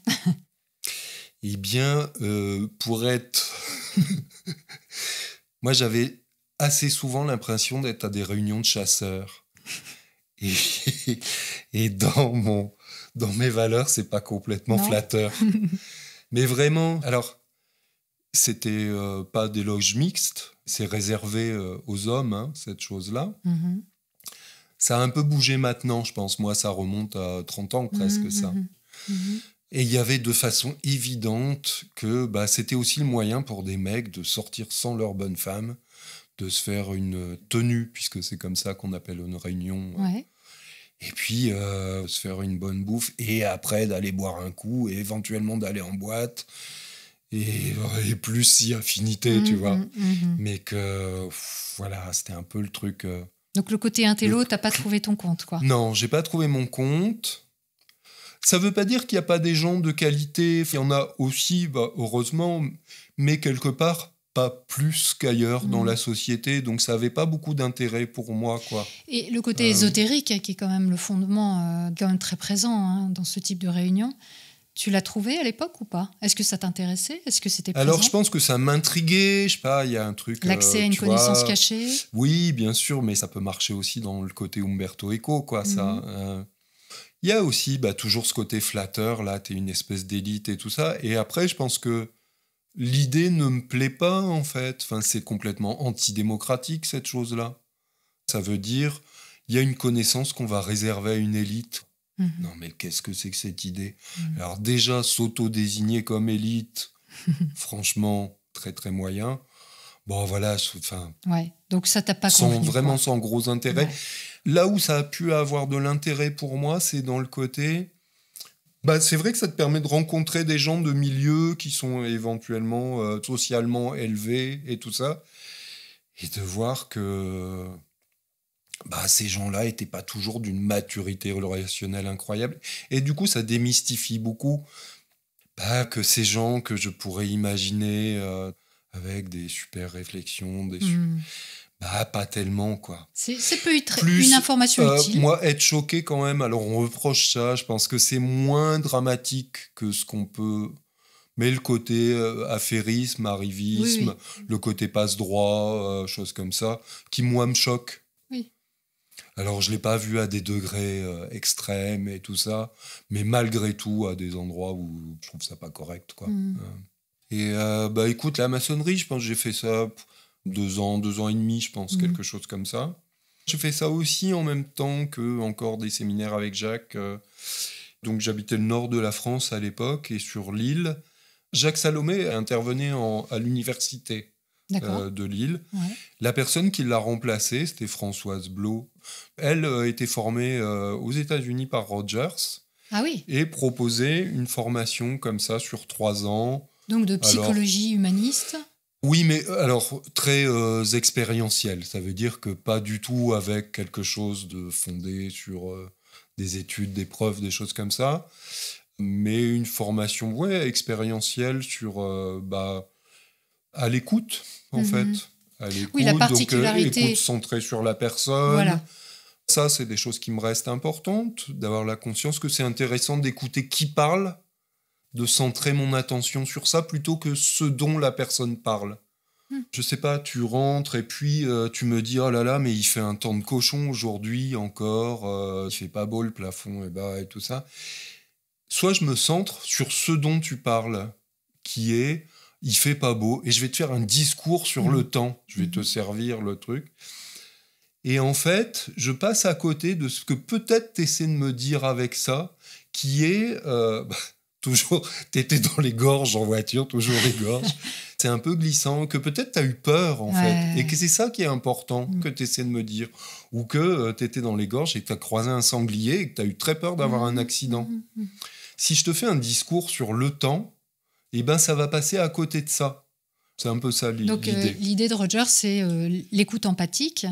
Eh bien, euh, pour être, moi j'avais assez souvent l'impression d'être à des réunions de chasseurs. Et, et dans mon, dans mes valeurs, c'est pas complètement flatteur. Mais vraiment, alors c'était euh, pas des loges mixtes, c'est réservé euh, aux hommes, hein, cette chose-là. Mm-hmm. Ça a un peu bougé maintenant, je pense. Moi, ça remonte à 30 ans presque, mm-hmm, ça. Mm-hmm, et il y avait de façon évidente que bah, c'était aussi le moyen pour des mecs de sortir sans leur bonne femme, de se faire une tenue, puisque c'est comme ça qu'on appelle une réunion. Et puis euh, se faire une bonne bouffe et après d'aller boire un coup et éventuellement d'aller en boîte euh, et, plus si affinité, tu mhm, vois. Mhm. Mais que voilà, c'était un peu le truc. Euh, donc le côté intello, tu t'as pas trouvé ton compte, quoi. Non, j'ai pas trouvé mon compte. Ça veut pas dire qu'il n'y a pas des gens de qualité. Il y en a aussi, bah, heureusement, mais quelque part pas plus qu'ailleurs dans mhm. la société, donc ça avait pas beaucoup d'intérêt pour moi. quoi. Et le côté euh, ésotérique, qui est quand même le fondement, quand même très présent hein, dans ce type de réunion, tu l'as trouvé à l'époque ou pas Est-ce que ça t'intéressait Est-ce que c'était Alors je pense que ça m'intriguait, je sais pas, il y a un truc. Euh, L'accès à une connaissance cachée. Oui, bien sûr, mais ça peut marcher aussi dans le côté Umberto Eco, quoi. Ça. Mhm. Euh. Il y a aussi bah, toujours ce côté flatteur, là, t'es une espèce d'élite et tout ça. Et après, je pense que l'idée ne me plaît pas en fait. Enfin, c'est complètement antidémocratique cette chose-là. Ça veut dire il y a une connaissance qu'on va réserver à une élite. Mmh. Non, mais qu'est-ce que c'est que cette idée mmh. Alors déjà, s'auto-désigner comme élite, franchement, très très moyen. Bon, voilà, enfin... Ouais, donc ça t'a pas sans, Vraiment sans gros intérêt. Là où ça a pu avoir de l'intérêt pour moi, c'est dans le côté... Bah, c'est vrai que ça te permet de rencontrer des gens de milieux qui sont éventuellement euh, socialement élevés et tout ça. Et de voir que bah, ces gens-là n'étaient pas toujours d'une maturité relationnelle incroyable. Et du coup, ça démystifie beaucoup bah, que ces gens que je pourrais imaginer euh, avec des super réflexions, des hmm. bah, pas tellement, quoi. C'est peut être une information euh, utile. Moi, être choqué quand même, alors on reproche ça, je pense que c'est moins dramatique que ce qu'on peut mais le côté euh, affairisme, arrivisme, le côté passe-droit, choses comme ça, qui moi me choque. Alors je ne l'ai pas vu à des degrés euh, extrêmes et tout ça, mais malgré tout à des endroits où je trouve ça pas correct. Quoi. Hmm. Euh, et euh, bah écoute, la maçonnerie, je pense que j'ai fait ça deux ans, deux ans et demi, je pense, hmm. quelque chose comme ça. J'ai fait ça aussi en même temps que encore des séminaires avec Jacques. Donc j'habitais le nord de la France à l'époque et sur l'île. Jacques Salomé intervenait à l'université. Euh, de Lille. La personne qui l'a remplacée, c'était Françoise Blot. Elle euh, était formée euh, aux États-Unis par Rogers. Ah oui. Et proposait une formation comme ça sur trois ans. Donc de psychologie humaniste oui, mais alors très expérientielle. Ça veut dire que pas du tout avec quelque chose de fondé sur des études, des preuves, des choses comme ça, mais une formation ouais expérientielle sur bah, à l'écoute, en mhm. fait. À l'écoute, oui, la particularité... donc euh, écoute centrée sur la personne. Voilà. Ça, c'est des choses qui me restent importantes, d'avoir la conscience que c'est intéressant d'écouter qui parle, de centrer mon attention sur ça plutôt que ce dont la personne parle. Je hmm. Je sais pas, tu rentres et puis euh, tu me dis oh là là mais il fait un temps de cochon aujourd'hui encore, il euh, il fait pas beau le plafond et bah et tout ça. Soit je me centre sur ce dont tu parles, qui est il fait pas beau, et je vais te faire un discours sur le mmh. temps, je vais te mmh. servir le truc. Et en fait, je passe à côté de ce que peut-être tu essaies de me dire avec ça, qui est euh, bah, toujours, tu étais dans les gorges en voiture, toujours les gorges. c'est un peu glissant, que peut-être tu as eu peur en fait, et que c'est ça qui est important mmh. que tu essaies de me dire, ou que euh, tu étais dans les gorges et que tu as croisé un sanglier et que tu as eu très peur d'avoir un accident. Si je te fais un discours sur le temps, eh ben ça va passer à côté de ça. C'est un peu ça euh, l'idée. Donc l'idée de Roger, c'est euh, l'écoute empathique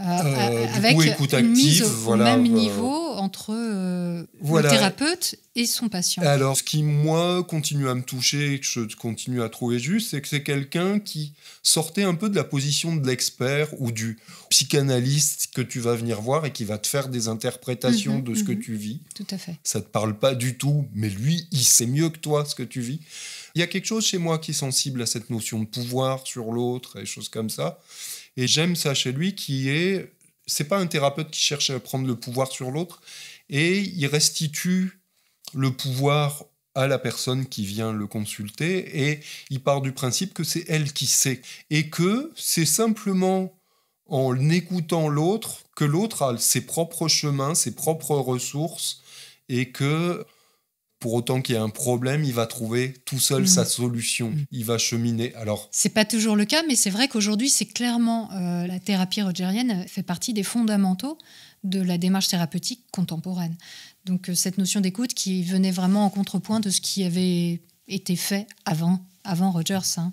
euh, euh, euh avec écoute active, une mise au même niveau entre euh, le thérapeute et son patient. Alors, ce qui, moi, continue à me toucher et que je continue à trouver juste, c'est que c'est quelqu'un qui sortait un peu de la position de l'expert ou du psychanalyste que tu vas venir voir et qui va te faire des interprétations mhm, de ce que mhm. tu vis. Tout à fait. Ça ne te parle pas du tout, mais lui, il sait mieux que toi ce que tu vis. Il y a quelque chose chez moi qui est sensible à cette notion de pouvoir sur l'autre et choses comme ça. Et j'aime ça chez lui qui est, c'est pas un thérapeute qui cherche à prendre le pouvoir sur l'autre, et il restitue le pouvoir à la personne qui vient le consulter, et il part du principe que c'est elle qui sait, et que c'est simplement en écoutant l'autre que l'autre a ses propres chemins, ses propres ressources, et que pour autant qu'il y ait un problème, il va trouver tout seul mm. sa solution. Mm. Il va cheminer. Alors, c'est pas toujours le cas, mais c'est vrai qu'aujourd'hui, c'est clairement euh, la thérapie rogerienne fait partie des fondamentaux de la démarche thérapeutique contemporaine. Donc euh, cette notion d'écoute qui venait vraiment en contrepoint de ce qui avait été fait avant, avant Rogers. Hein.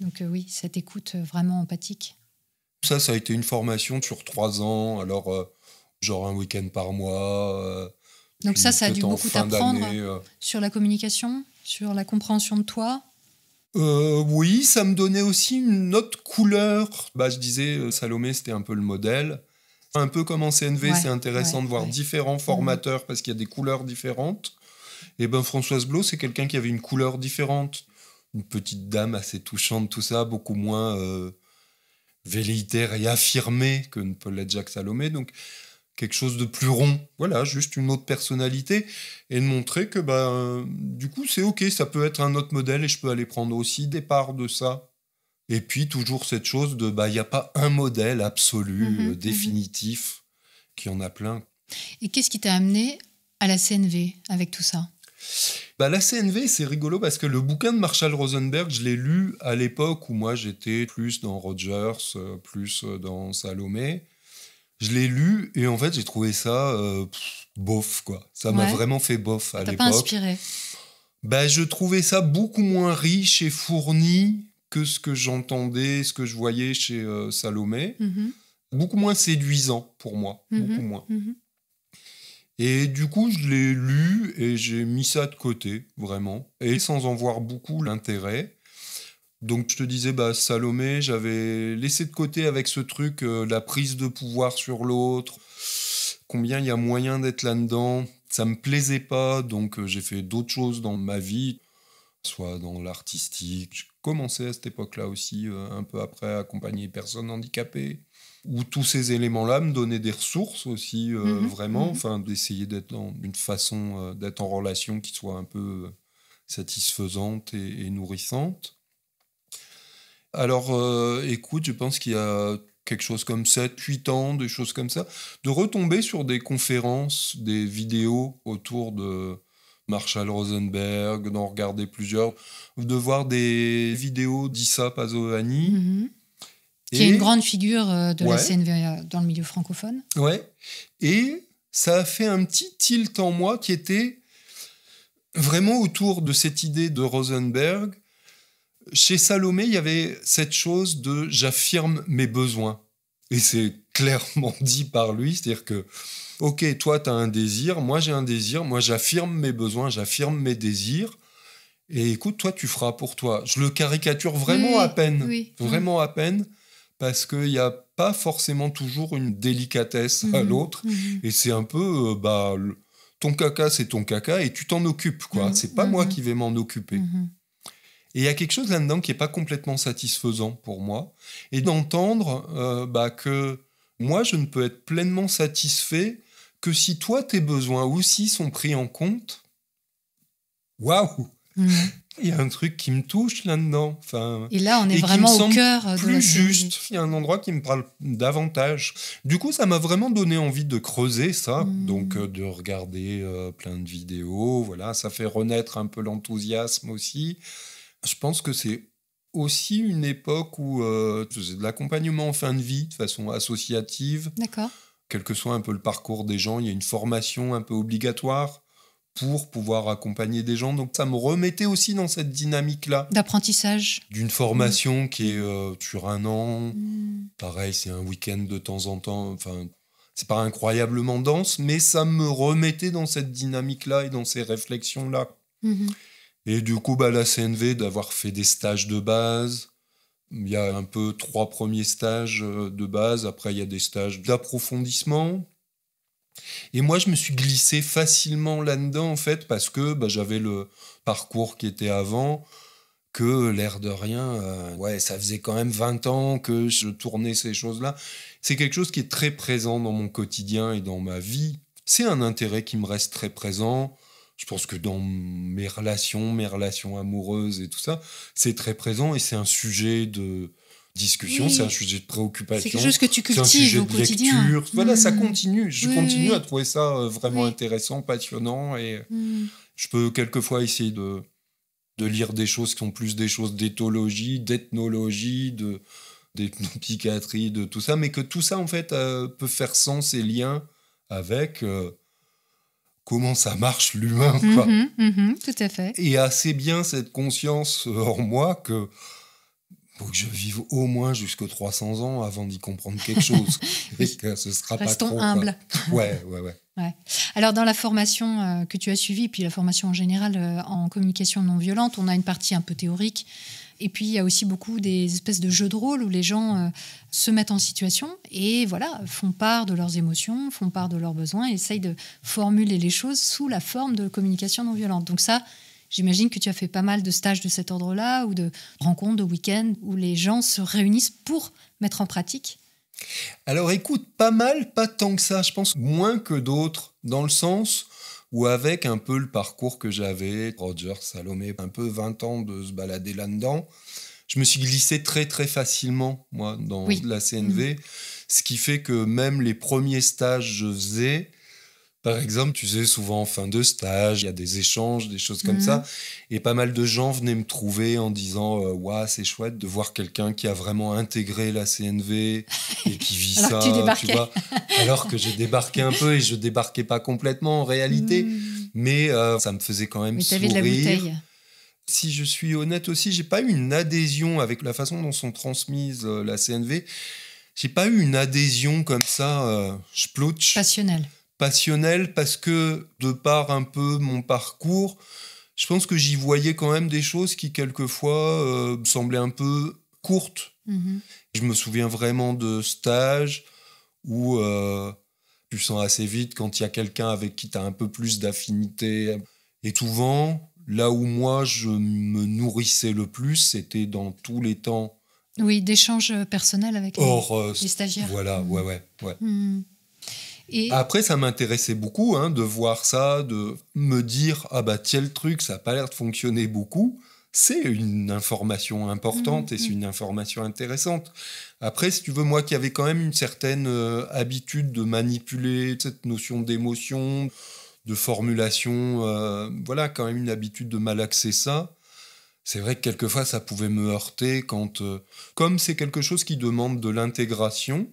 Donc euh, oui, cette écoute vraiment empathique. Ça, ça a été une formation sur trois ans. Alors genre un week-end par mois donc ça, ça a dû beaucoup t'apprendre euh. sur la communication, sur la compréhension de toi. Euh, oui, ça me donnait aussi une autre couleur. Bah, je disais, euh, Salomé, c'était un peu le modèle. Un peu comme en CNV, c'est intéressant de voir différents mhm. formateurs parce qu'il y a des couleurs différentes. Et eh ben Françoise Blot, c'est quelqu'un qui avait une couleur différente. Une petite dame assez touchante, tout ça, beaucoup moins euh, et affirmée que ne peut l'être Jacques Salomé. Donc, quelque chose de plus rond, voilà, juste une autre personnalité, et de montrer que bah, euh, du coup c'est ok, ça peut être un autre modèle et je peux aller prendre aussi des parts de ça. Et puis toujours cette chose de bah il n'y a pas un modèle absolu, mhm, euh, mhm. définitif, qui en a plein. Et qu'est-ce qui t'a amené à la CNV avec tout ça bah, la CNV, c'est rigolo parce que le bouquin de Marshall Rosenberg, je l'ai lu à l'époque où moi j'étais plus dans Rogers, euh, plus dans Salomé je l'ai lu et en fait, j'ai trouvé ça euh, bof, quoi. Ça m'a vraiment fait bof à l'époque. pas inspiré bah, Je trouvais ça beaucoup moins riche et fourni que ce que j'entendais, ce que je voyais chez euh, Salomé. Mhm. Beaucoup moins séduisant pour moi, mhm. beaucoup moins. Mhm. Et du coup, je l'ai lu et j'ai mis ça de côté, vraiment, et sans en voir beaucoup l'intérêt. Donc je te disais, bah, Salomé, j'avais laissé de côté avec ce truc euh, la prise de pouvoir sur l'autre, combien il y a moyen d'être là-dedans. Ça me plaisait pas, donc euh, j'ai fait d'autres choses dans ma vie, soit dans l'artistique. J'ai commencé à cette époque-là aussi, euh, un peu après, à accompagner personnes handicapées, où tous ces éléments-là me donnaient des ressources aussi, mhm, mhm. vraiment, enfin d'essayer d'être dans une façon d'être en relation qui soit un peu satisfaisante et nourrissante. Alors, euh, écoute, je pense qu'il y a quelque chose comme 7, 8 ans, des choses comme ça, de retomber sur des conférences, des vidéos autour de Marshall Rosenberg, d'en regarder plusieurs, de voir des vidéos d'Issa Pazovani. Mhm. Qui est une grande figure euh, de la scène dans le milieu francophone. Ouais. Et ça a fait un petit tilt en moi qui était vraiment autour de cette idée de Rosenberg chez Salomé, il y avait cette chose de j'affirme mes besoins. Et c'est clairement dit par lui, c'est-à-dire que, ok, toi, tu as un désir, moi, j'ai un désir, moi, j'affirme mes besoins, j'affirme mes désirs, et écoute, toi, tu feras pour toi. Je le caricature vraiment à peine, vraiment mm. à peine, parce qu'il n'y a pas forcément toujours une délicatesse à mm-hmm. l'autre, mm-hmm. et c'est un peu, euh, bah, ton caca, c'est ton caca, et tu t'en occupes, quoi. Mm-hmm. c'est pas moi qui vais m'en occuper. Et il y a quelque chose là-dedans qui n'est pas complètement satisfaisant pour moi. Et d'entendre euh, bah, que moi, je ne peux être pleinement satisfait que si toi, tes besoins aussi sont pris en compte. Waouh mm-hmm. Il y a un truc qui me touche là-dedans. Enfin, et là, on est vraiment au cœur de plus juste. Il y a un endroit qui me parle davantage. Du coup, ça m'a vraiment donné envie de creuser ça, mm. donc euh, de regarder euh, plein de vidéos. Voilà, ça fait renaître un peu l'enthousiasme aussi je pense que c'est aussi une époque où euh, de l'accompagnement en fin de vie de façon associative. D'accord. Quel que soit un peu le parcours des gens, il y a une formation un peu obligatoire pour pouvoir accompagner des gens. Donc ça me remettait aussi dans cette dynamique-là. D'apprentissage. D'une formation qui est euh, sur un an. Hmm. Pareil, c'est un week-end de temps en temps. Enfin, c'est pas incroyablement dense, mais ça me remettait dans cette dynamique-là et dans ces réflexions-là. Mhm. Et du coup, bah, la CNV, d'avoir fait des stages de base, il y a un peu trois premiers stages euh, de base, après il y a des stages d'approfondissement. Et moi, je me suis glissé facilement là-dedans, en fait, parce que bah, j'avais le parcours qui était avant, que l'air de rien, euh, ouais, ça faisait quand même 20 ans que je tournais ces choses-là. C'est quelque chose qui est très présent dans mon quotidien et dans ma vie. C'est un intérêt qui me reste très présent je pense que dans mes relations, mes relations amoureuses et tout ça, c'est très présent et c'est un sujet de discussion, c'est un sujet de préoccupation. C'est quelque chose que tu cultives un sujet au de quotidien. Voilà, ça mmh. continue. Je continue à trouver ça euh, vraiment intéressant, passionnant et mmh. je peux quelquefois essayer de, de lire des choses qui sont plus des choses d'éthologie, d'ethnologie, de de tout ça, mais que tout ça, en fait, euh, peut faire sens et lien avec euh, comment ça marche l'humain. Mm-hmm, mm-hmm, tout à fait. Et assez bien cette conscience euh, en moi que faut que je vive au moins jusqu'à 300 ans avant d'y comprendre quelque chose. et ce sera pas humble. Ouais, ouais, ouais, Alors, dans la formation euh, que tu as suivie, puis la formation en général euh, en communication non violente, on a une partie un peu théorique et puis il y a aussi beaucoup des espèces de jeux de rôle où les gens euh, se mettent en situation et voilà font part de leurs émotions, font part de leurs besoins et essayent de formuler les choses sous la forme de communication non violente. Donc ça, J'imagine que tu as fait pas mal de stages de cet ordre-là ou de rencontres, de week end où les gens se réunissent pour mettre en pratique. Alors écoute, pas mal, pas tant que ça, je pense moins que d'autres, dans le sens ou avec un peu le parcours que j'avais, Roger, Salomé, un peu 20 ans de se balader là-dedans, je me suis glissé très très facilement, moi, dans la CNV, mmh. ce qui fait que même les premiers stages que je faisais, par exemple, tu sais, souvent en fin de stage, il y a des échanges, des choses comme ça. Mhm. Et pas mal de gens venaient me trouver en disant Waouh, c'est chouette de voir quelqu'un qui a vraiment intégré la CNV et qui vit ça. Que alors que je débarquais un peu et je débarquais pas complètement en réalité. Mhm. Mais euh, ça me faisait quand même sourire. De Si je suis honnête aussi, j'ai pas eu une adhésion avec la façon dont sont transmises euh, la CNV. J'ai pas eu une adhésion comme ça, euh, je Passionnelle passionnel parce que de par un peu mon parcours, je pense que j'y voyais quand même des choses qui quelquefois euh, semblaient un peu courtes. Mm-hmm. Je me souviens vraiment de stages où euh, tu sens assez vite quand il y a quelqu'un avec qui tu as un peu plus d'affinité. Et souvent, là où moi je me nourrissais le plus, c'était dans tous les temps. Oui, d'échanges personnels avec les, euh, stagiaires. Voilà, ouais, ouais, ouais. Mm-hmm. Après, ça m'intéressait beaucoup hein, de voir ça, de me dire ah bah tiens le truc, ça n'a pas l'air de fonctionner beaucoup. C'est une information importante mmh, et c'est mmh. une information intéressante. Après, si tu veux, moi qui avais quand même une certaine euh, habitude de manipuler cette notion d'émotion, de formulation, euh, voilà, quand même une habitude de malaxer ça. C'est vrai que quelquefois ça pouvait me heurter quand, euh, comme c'est quelque chose qui demande de l'intégration,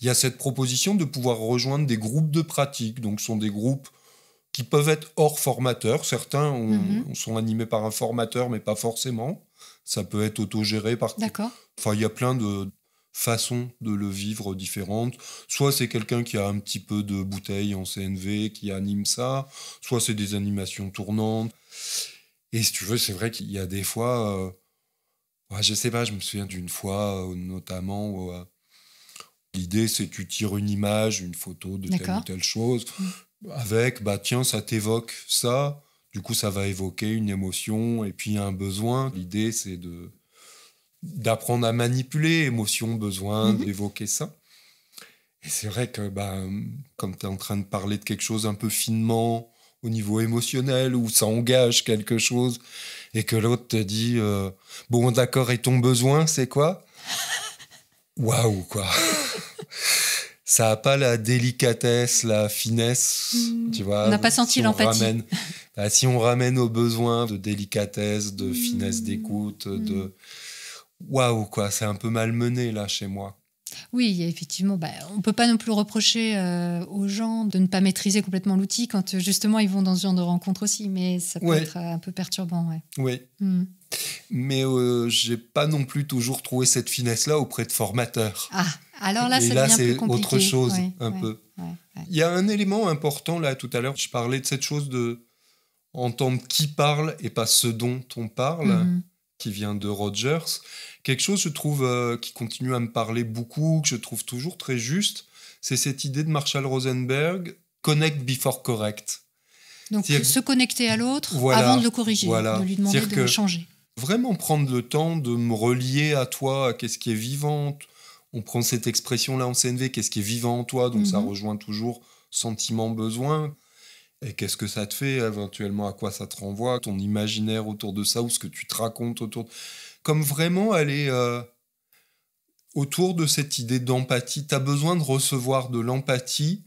il y a cette proposition de pouvoir rejoindre des groupes de pratique, donc ce sont des groupes qui peuvent être hors formateur. Certains mhm. sont animés par un formateur, mais pas forcément. Ça peut être autogéré par. D'accord. Enfin, il y a plein de façons de le vivre différentes. Soit c'est quelqu'un qui a un petit peu de bouteille en CNV qui anime ça, soit c'est des animations tournantes. Et si tu veux, c'est vrai qu'il y a des fois. Euh... Ah, je sais pas, je me souviens d'une fois, euh, notamment. Euh, L'idée, c'est tu tires une image, une photo de telle ou telle chose, mm. avec, bah tiens, ça t'évoque ça, du coup, ça va évoquer une émotion et puis un besoin. L'idée, c'est de d'apprendre à manipuler émotion, besoin, mm-hmm. d'évoquer ça. Et c'est vrai que bah, quand tu es en train de parler de quelque chose un peu finement au niveau émotionnel, où ça engage quelque chose, et que l'autre te dit, euh, bon d'accord, et ton besoin, c'est quoi waouh, quoi. ça a pas la délicatesse, la finesse, hmm. tu vois. On n'a pas senti si l'empathie. Bah, si on ramène aux besoins de délicatesse, de hmm. finesse d'écoute, de hmm. waouh, quoi, c'est un peu malmené là chez moi. Oui, effectivement, bah, on ne peut pas non plus reprocher euh, aux gens de ne pas maîtriser complètement l'outil quand euh, justement ils vont dans ce genre de rencontre aussi, mais ça peut être euh, un peu perturbant. Oui. Mmh. Mais j'ai pas non plus toujours trouvé cette finesse-là auprès de formateurs. Ah, alors là, là, c'est autre chose, un peu. Il y a un élément important là, tout à l'heure, je parlais de cette chose de entendre qui parle et pas ce dont on parle. Mmh qui vient de Rogers. Quelque chose, je trouve, euh, qui continue à me parler beaucoup, que je trouve toujours très juste, c'est cette idée de Marshall Rosenberg, connect before correct. Donc se connecter à l'autre avant de le corriger, de lui demander de changer. Vraiment prendre le temps de me relier à toi, à qu'est-ce qui est vivant. On prend cette expression-là en CNV, qu'est-ce qui est vivant en toi, donc ça mhm. rejoint toujours sentiment, besoin. Et qu'est-ce que ça te fait éventuellement À quoi ça te renvoie Ton imaginaire autour de ça ou ce que tu te racontes autour de... Comme vraiment aller euh, autour de cette idée d'empathie. Tu as besoin de recevoir de l'empathie.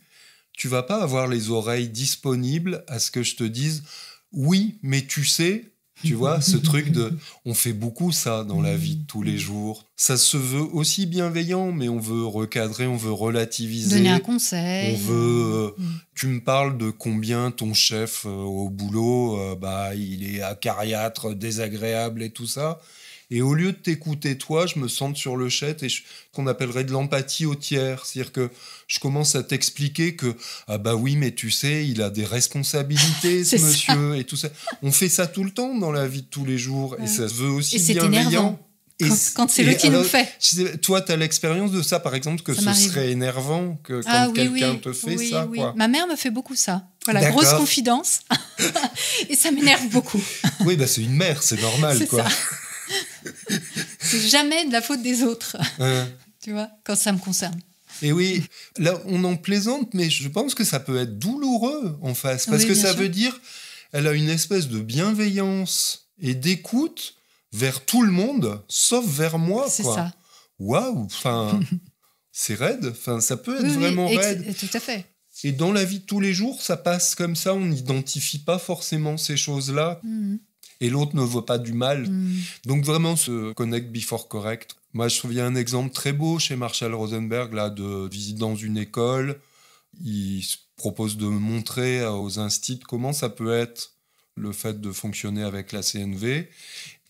Tu vas pas avoir les oreilles disponibles à ce que je te dise. Oui, mais tu sais, tu vois, ce truc de. On fait beaucoup ça dans la vie de tous les jours. Ça se veut aussi bienveillant, mais on veut recadrer, on veut relativiser. Donner un conseil. On veut. Euh, mm. Tu me parles de combien ton chef euh, au boulot, euh, bah, il est acariâtre, désagréable et tout ça. Et au lieu de t'écouter toi, je me sente sur le chat et qu'on appellerait de l'empathie au tiers. C'est-à-dire que je commence à t'expliquer que, ah bah oui, mais tu sais, il a des responsabilités, ce monsieur, et tout ça. On fait ça tout le temps dans la vie de tous les jours. Et ça se veut aussi et bienveillant. Et quand, quand c'est le qui nous fait. Toi, tu as l'expérience de ça, par exemple, que ce serait énervant que ah quand quelqu'un te fait oui, ça. Quoi. Ma mère me fait beaucoup ça. Voilà, grosse confidence. et ça m'énerve beaucoup. oui, bah, c'est une mère, c'est normal. quoi jamais de la faute des autres, tu vois, quand ça me concerne. Et oui, là, on en plaisante, mais je pense que ça peut être douloureux en face, parce que ça veut dire, elle a une espèce de bienveillance et d'écoute vers tout le monde, sauf vers moi. C'est ça. Waouh, enfin, c'est raide, enfin, ça peut être vraiment raide. Tout à fait. Et dans la vie de tous les jours, ça passe comme ça, on n'identifie pas forcément ces choses-là. Mhm et l'autre ne voit pas du mal. Mm. Donc vraiment ce connect before correct. Moi, je me souviens un exemple très beau chez Marshall Rosenberg là de visite dans une école. Il propose de montrer aux instituts comment ça peut être le fait de fonctionner avec la CNV.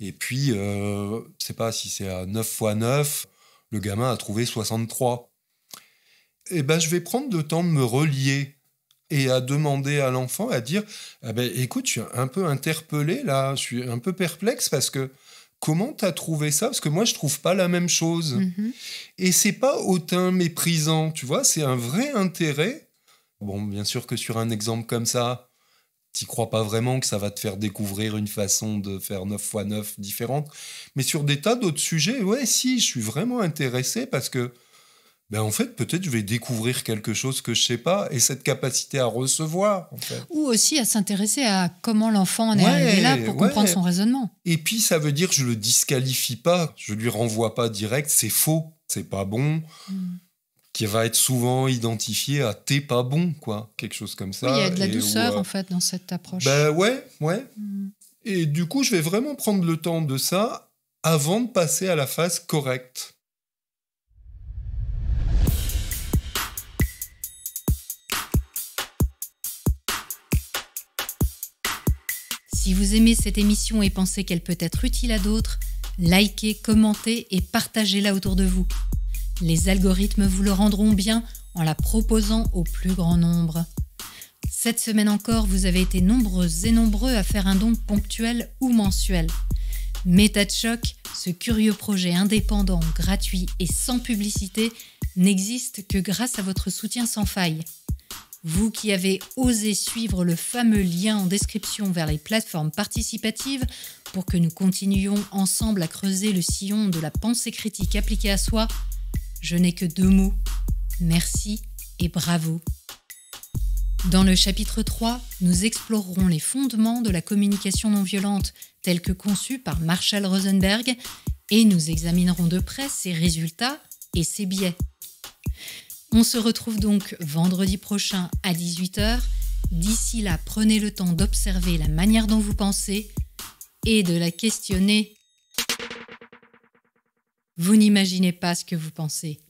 Et puis, euh, je ne sais pas si c'est à 9 x 9, le gamin a trouvé 63. Eh ben, je vais prendre le temps de me relier et à demander à l'enfant, à dire ah ben, écoute, je suis un peu interpellé là, je suis un peu perplexe parce que comment t'as trouvé ça Parce que moi, je trouve pas la même chose. Mm-hmm. Et c'est pas hautain, méprisant, tu vois, c'est un vrai intérêt. Bon, bien sûr que sur un exemple comme ça, t'y crois pas vraiment que ça va te faire découvrir une façon de faire 9 x 9 différente. Mais sur des tas d'autres sujets, ouais, si, je suis vraiment intéressé parce que ben en fait, peut-être je vais découvrir quelque chose que je sais pas, et cette capacité à recevoir. Ou aussi à s'intéresser à comment l'enfant en est là pour comprendre son raisonnement. Et puis ça veut dire je le disqualifie pas, je lui renvoie pas direct, c'est faux, c'est pas bon. Hmm. qui va être souvent identifié à t'es pas bon, quoi, quelque chose comme ça. Oui, il y a de la douceur euh, en fait dans cette approche. Ben ouais, ouais. Hmm. Et du coup, je vais vraiment prendre le temps de ça avant de passer à la phase correcte. Si vous aimez cette émission et pensez qu'elle peut être utile à d'autres, likez, commentez et partagez-la autour de vous. Les algorithmes vous le rendront bien en la proposant au plus grand nombre. Cette semaine encore, vous avez été nombreuses et nombreux à faire un don ponctuel ou mensuel. Méta de choc, ce curieux projet indépendant, gratuit et sans publicité, n'existe que grâce à votre soutien sans faille. Vous qui avez osé suivre le fameux lien en description vers les plateformes participatives pour que nous continuions ensemble à creuser le sillon de la pensée critique appliquée à soi, je n'ai que deux mots. Merci et bravo. Dans le chapitre 3, nous explorerons les fondements de la communication non violente telle que conçue par Marshall Rosenberg et nous examinerons de près ses résultats et ses biais. On se retrouve donc vendredi prochain à 18h. D'ici là, prenez le temps d'observer la manière dont vous pensez et de la questionner. Vous n'imaginez pas ce que vous pensez.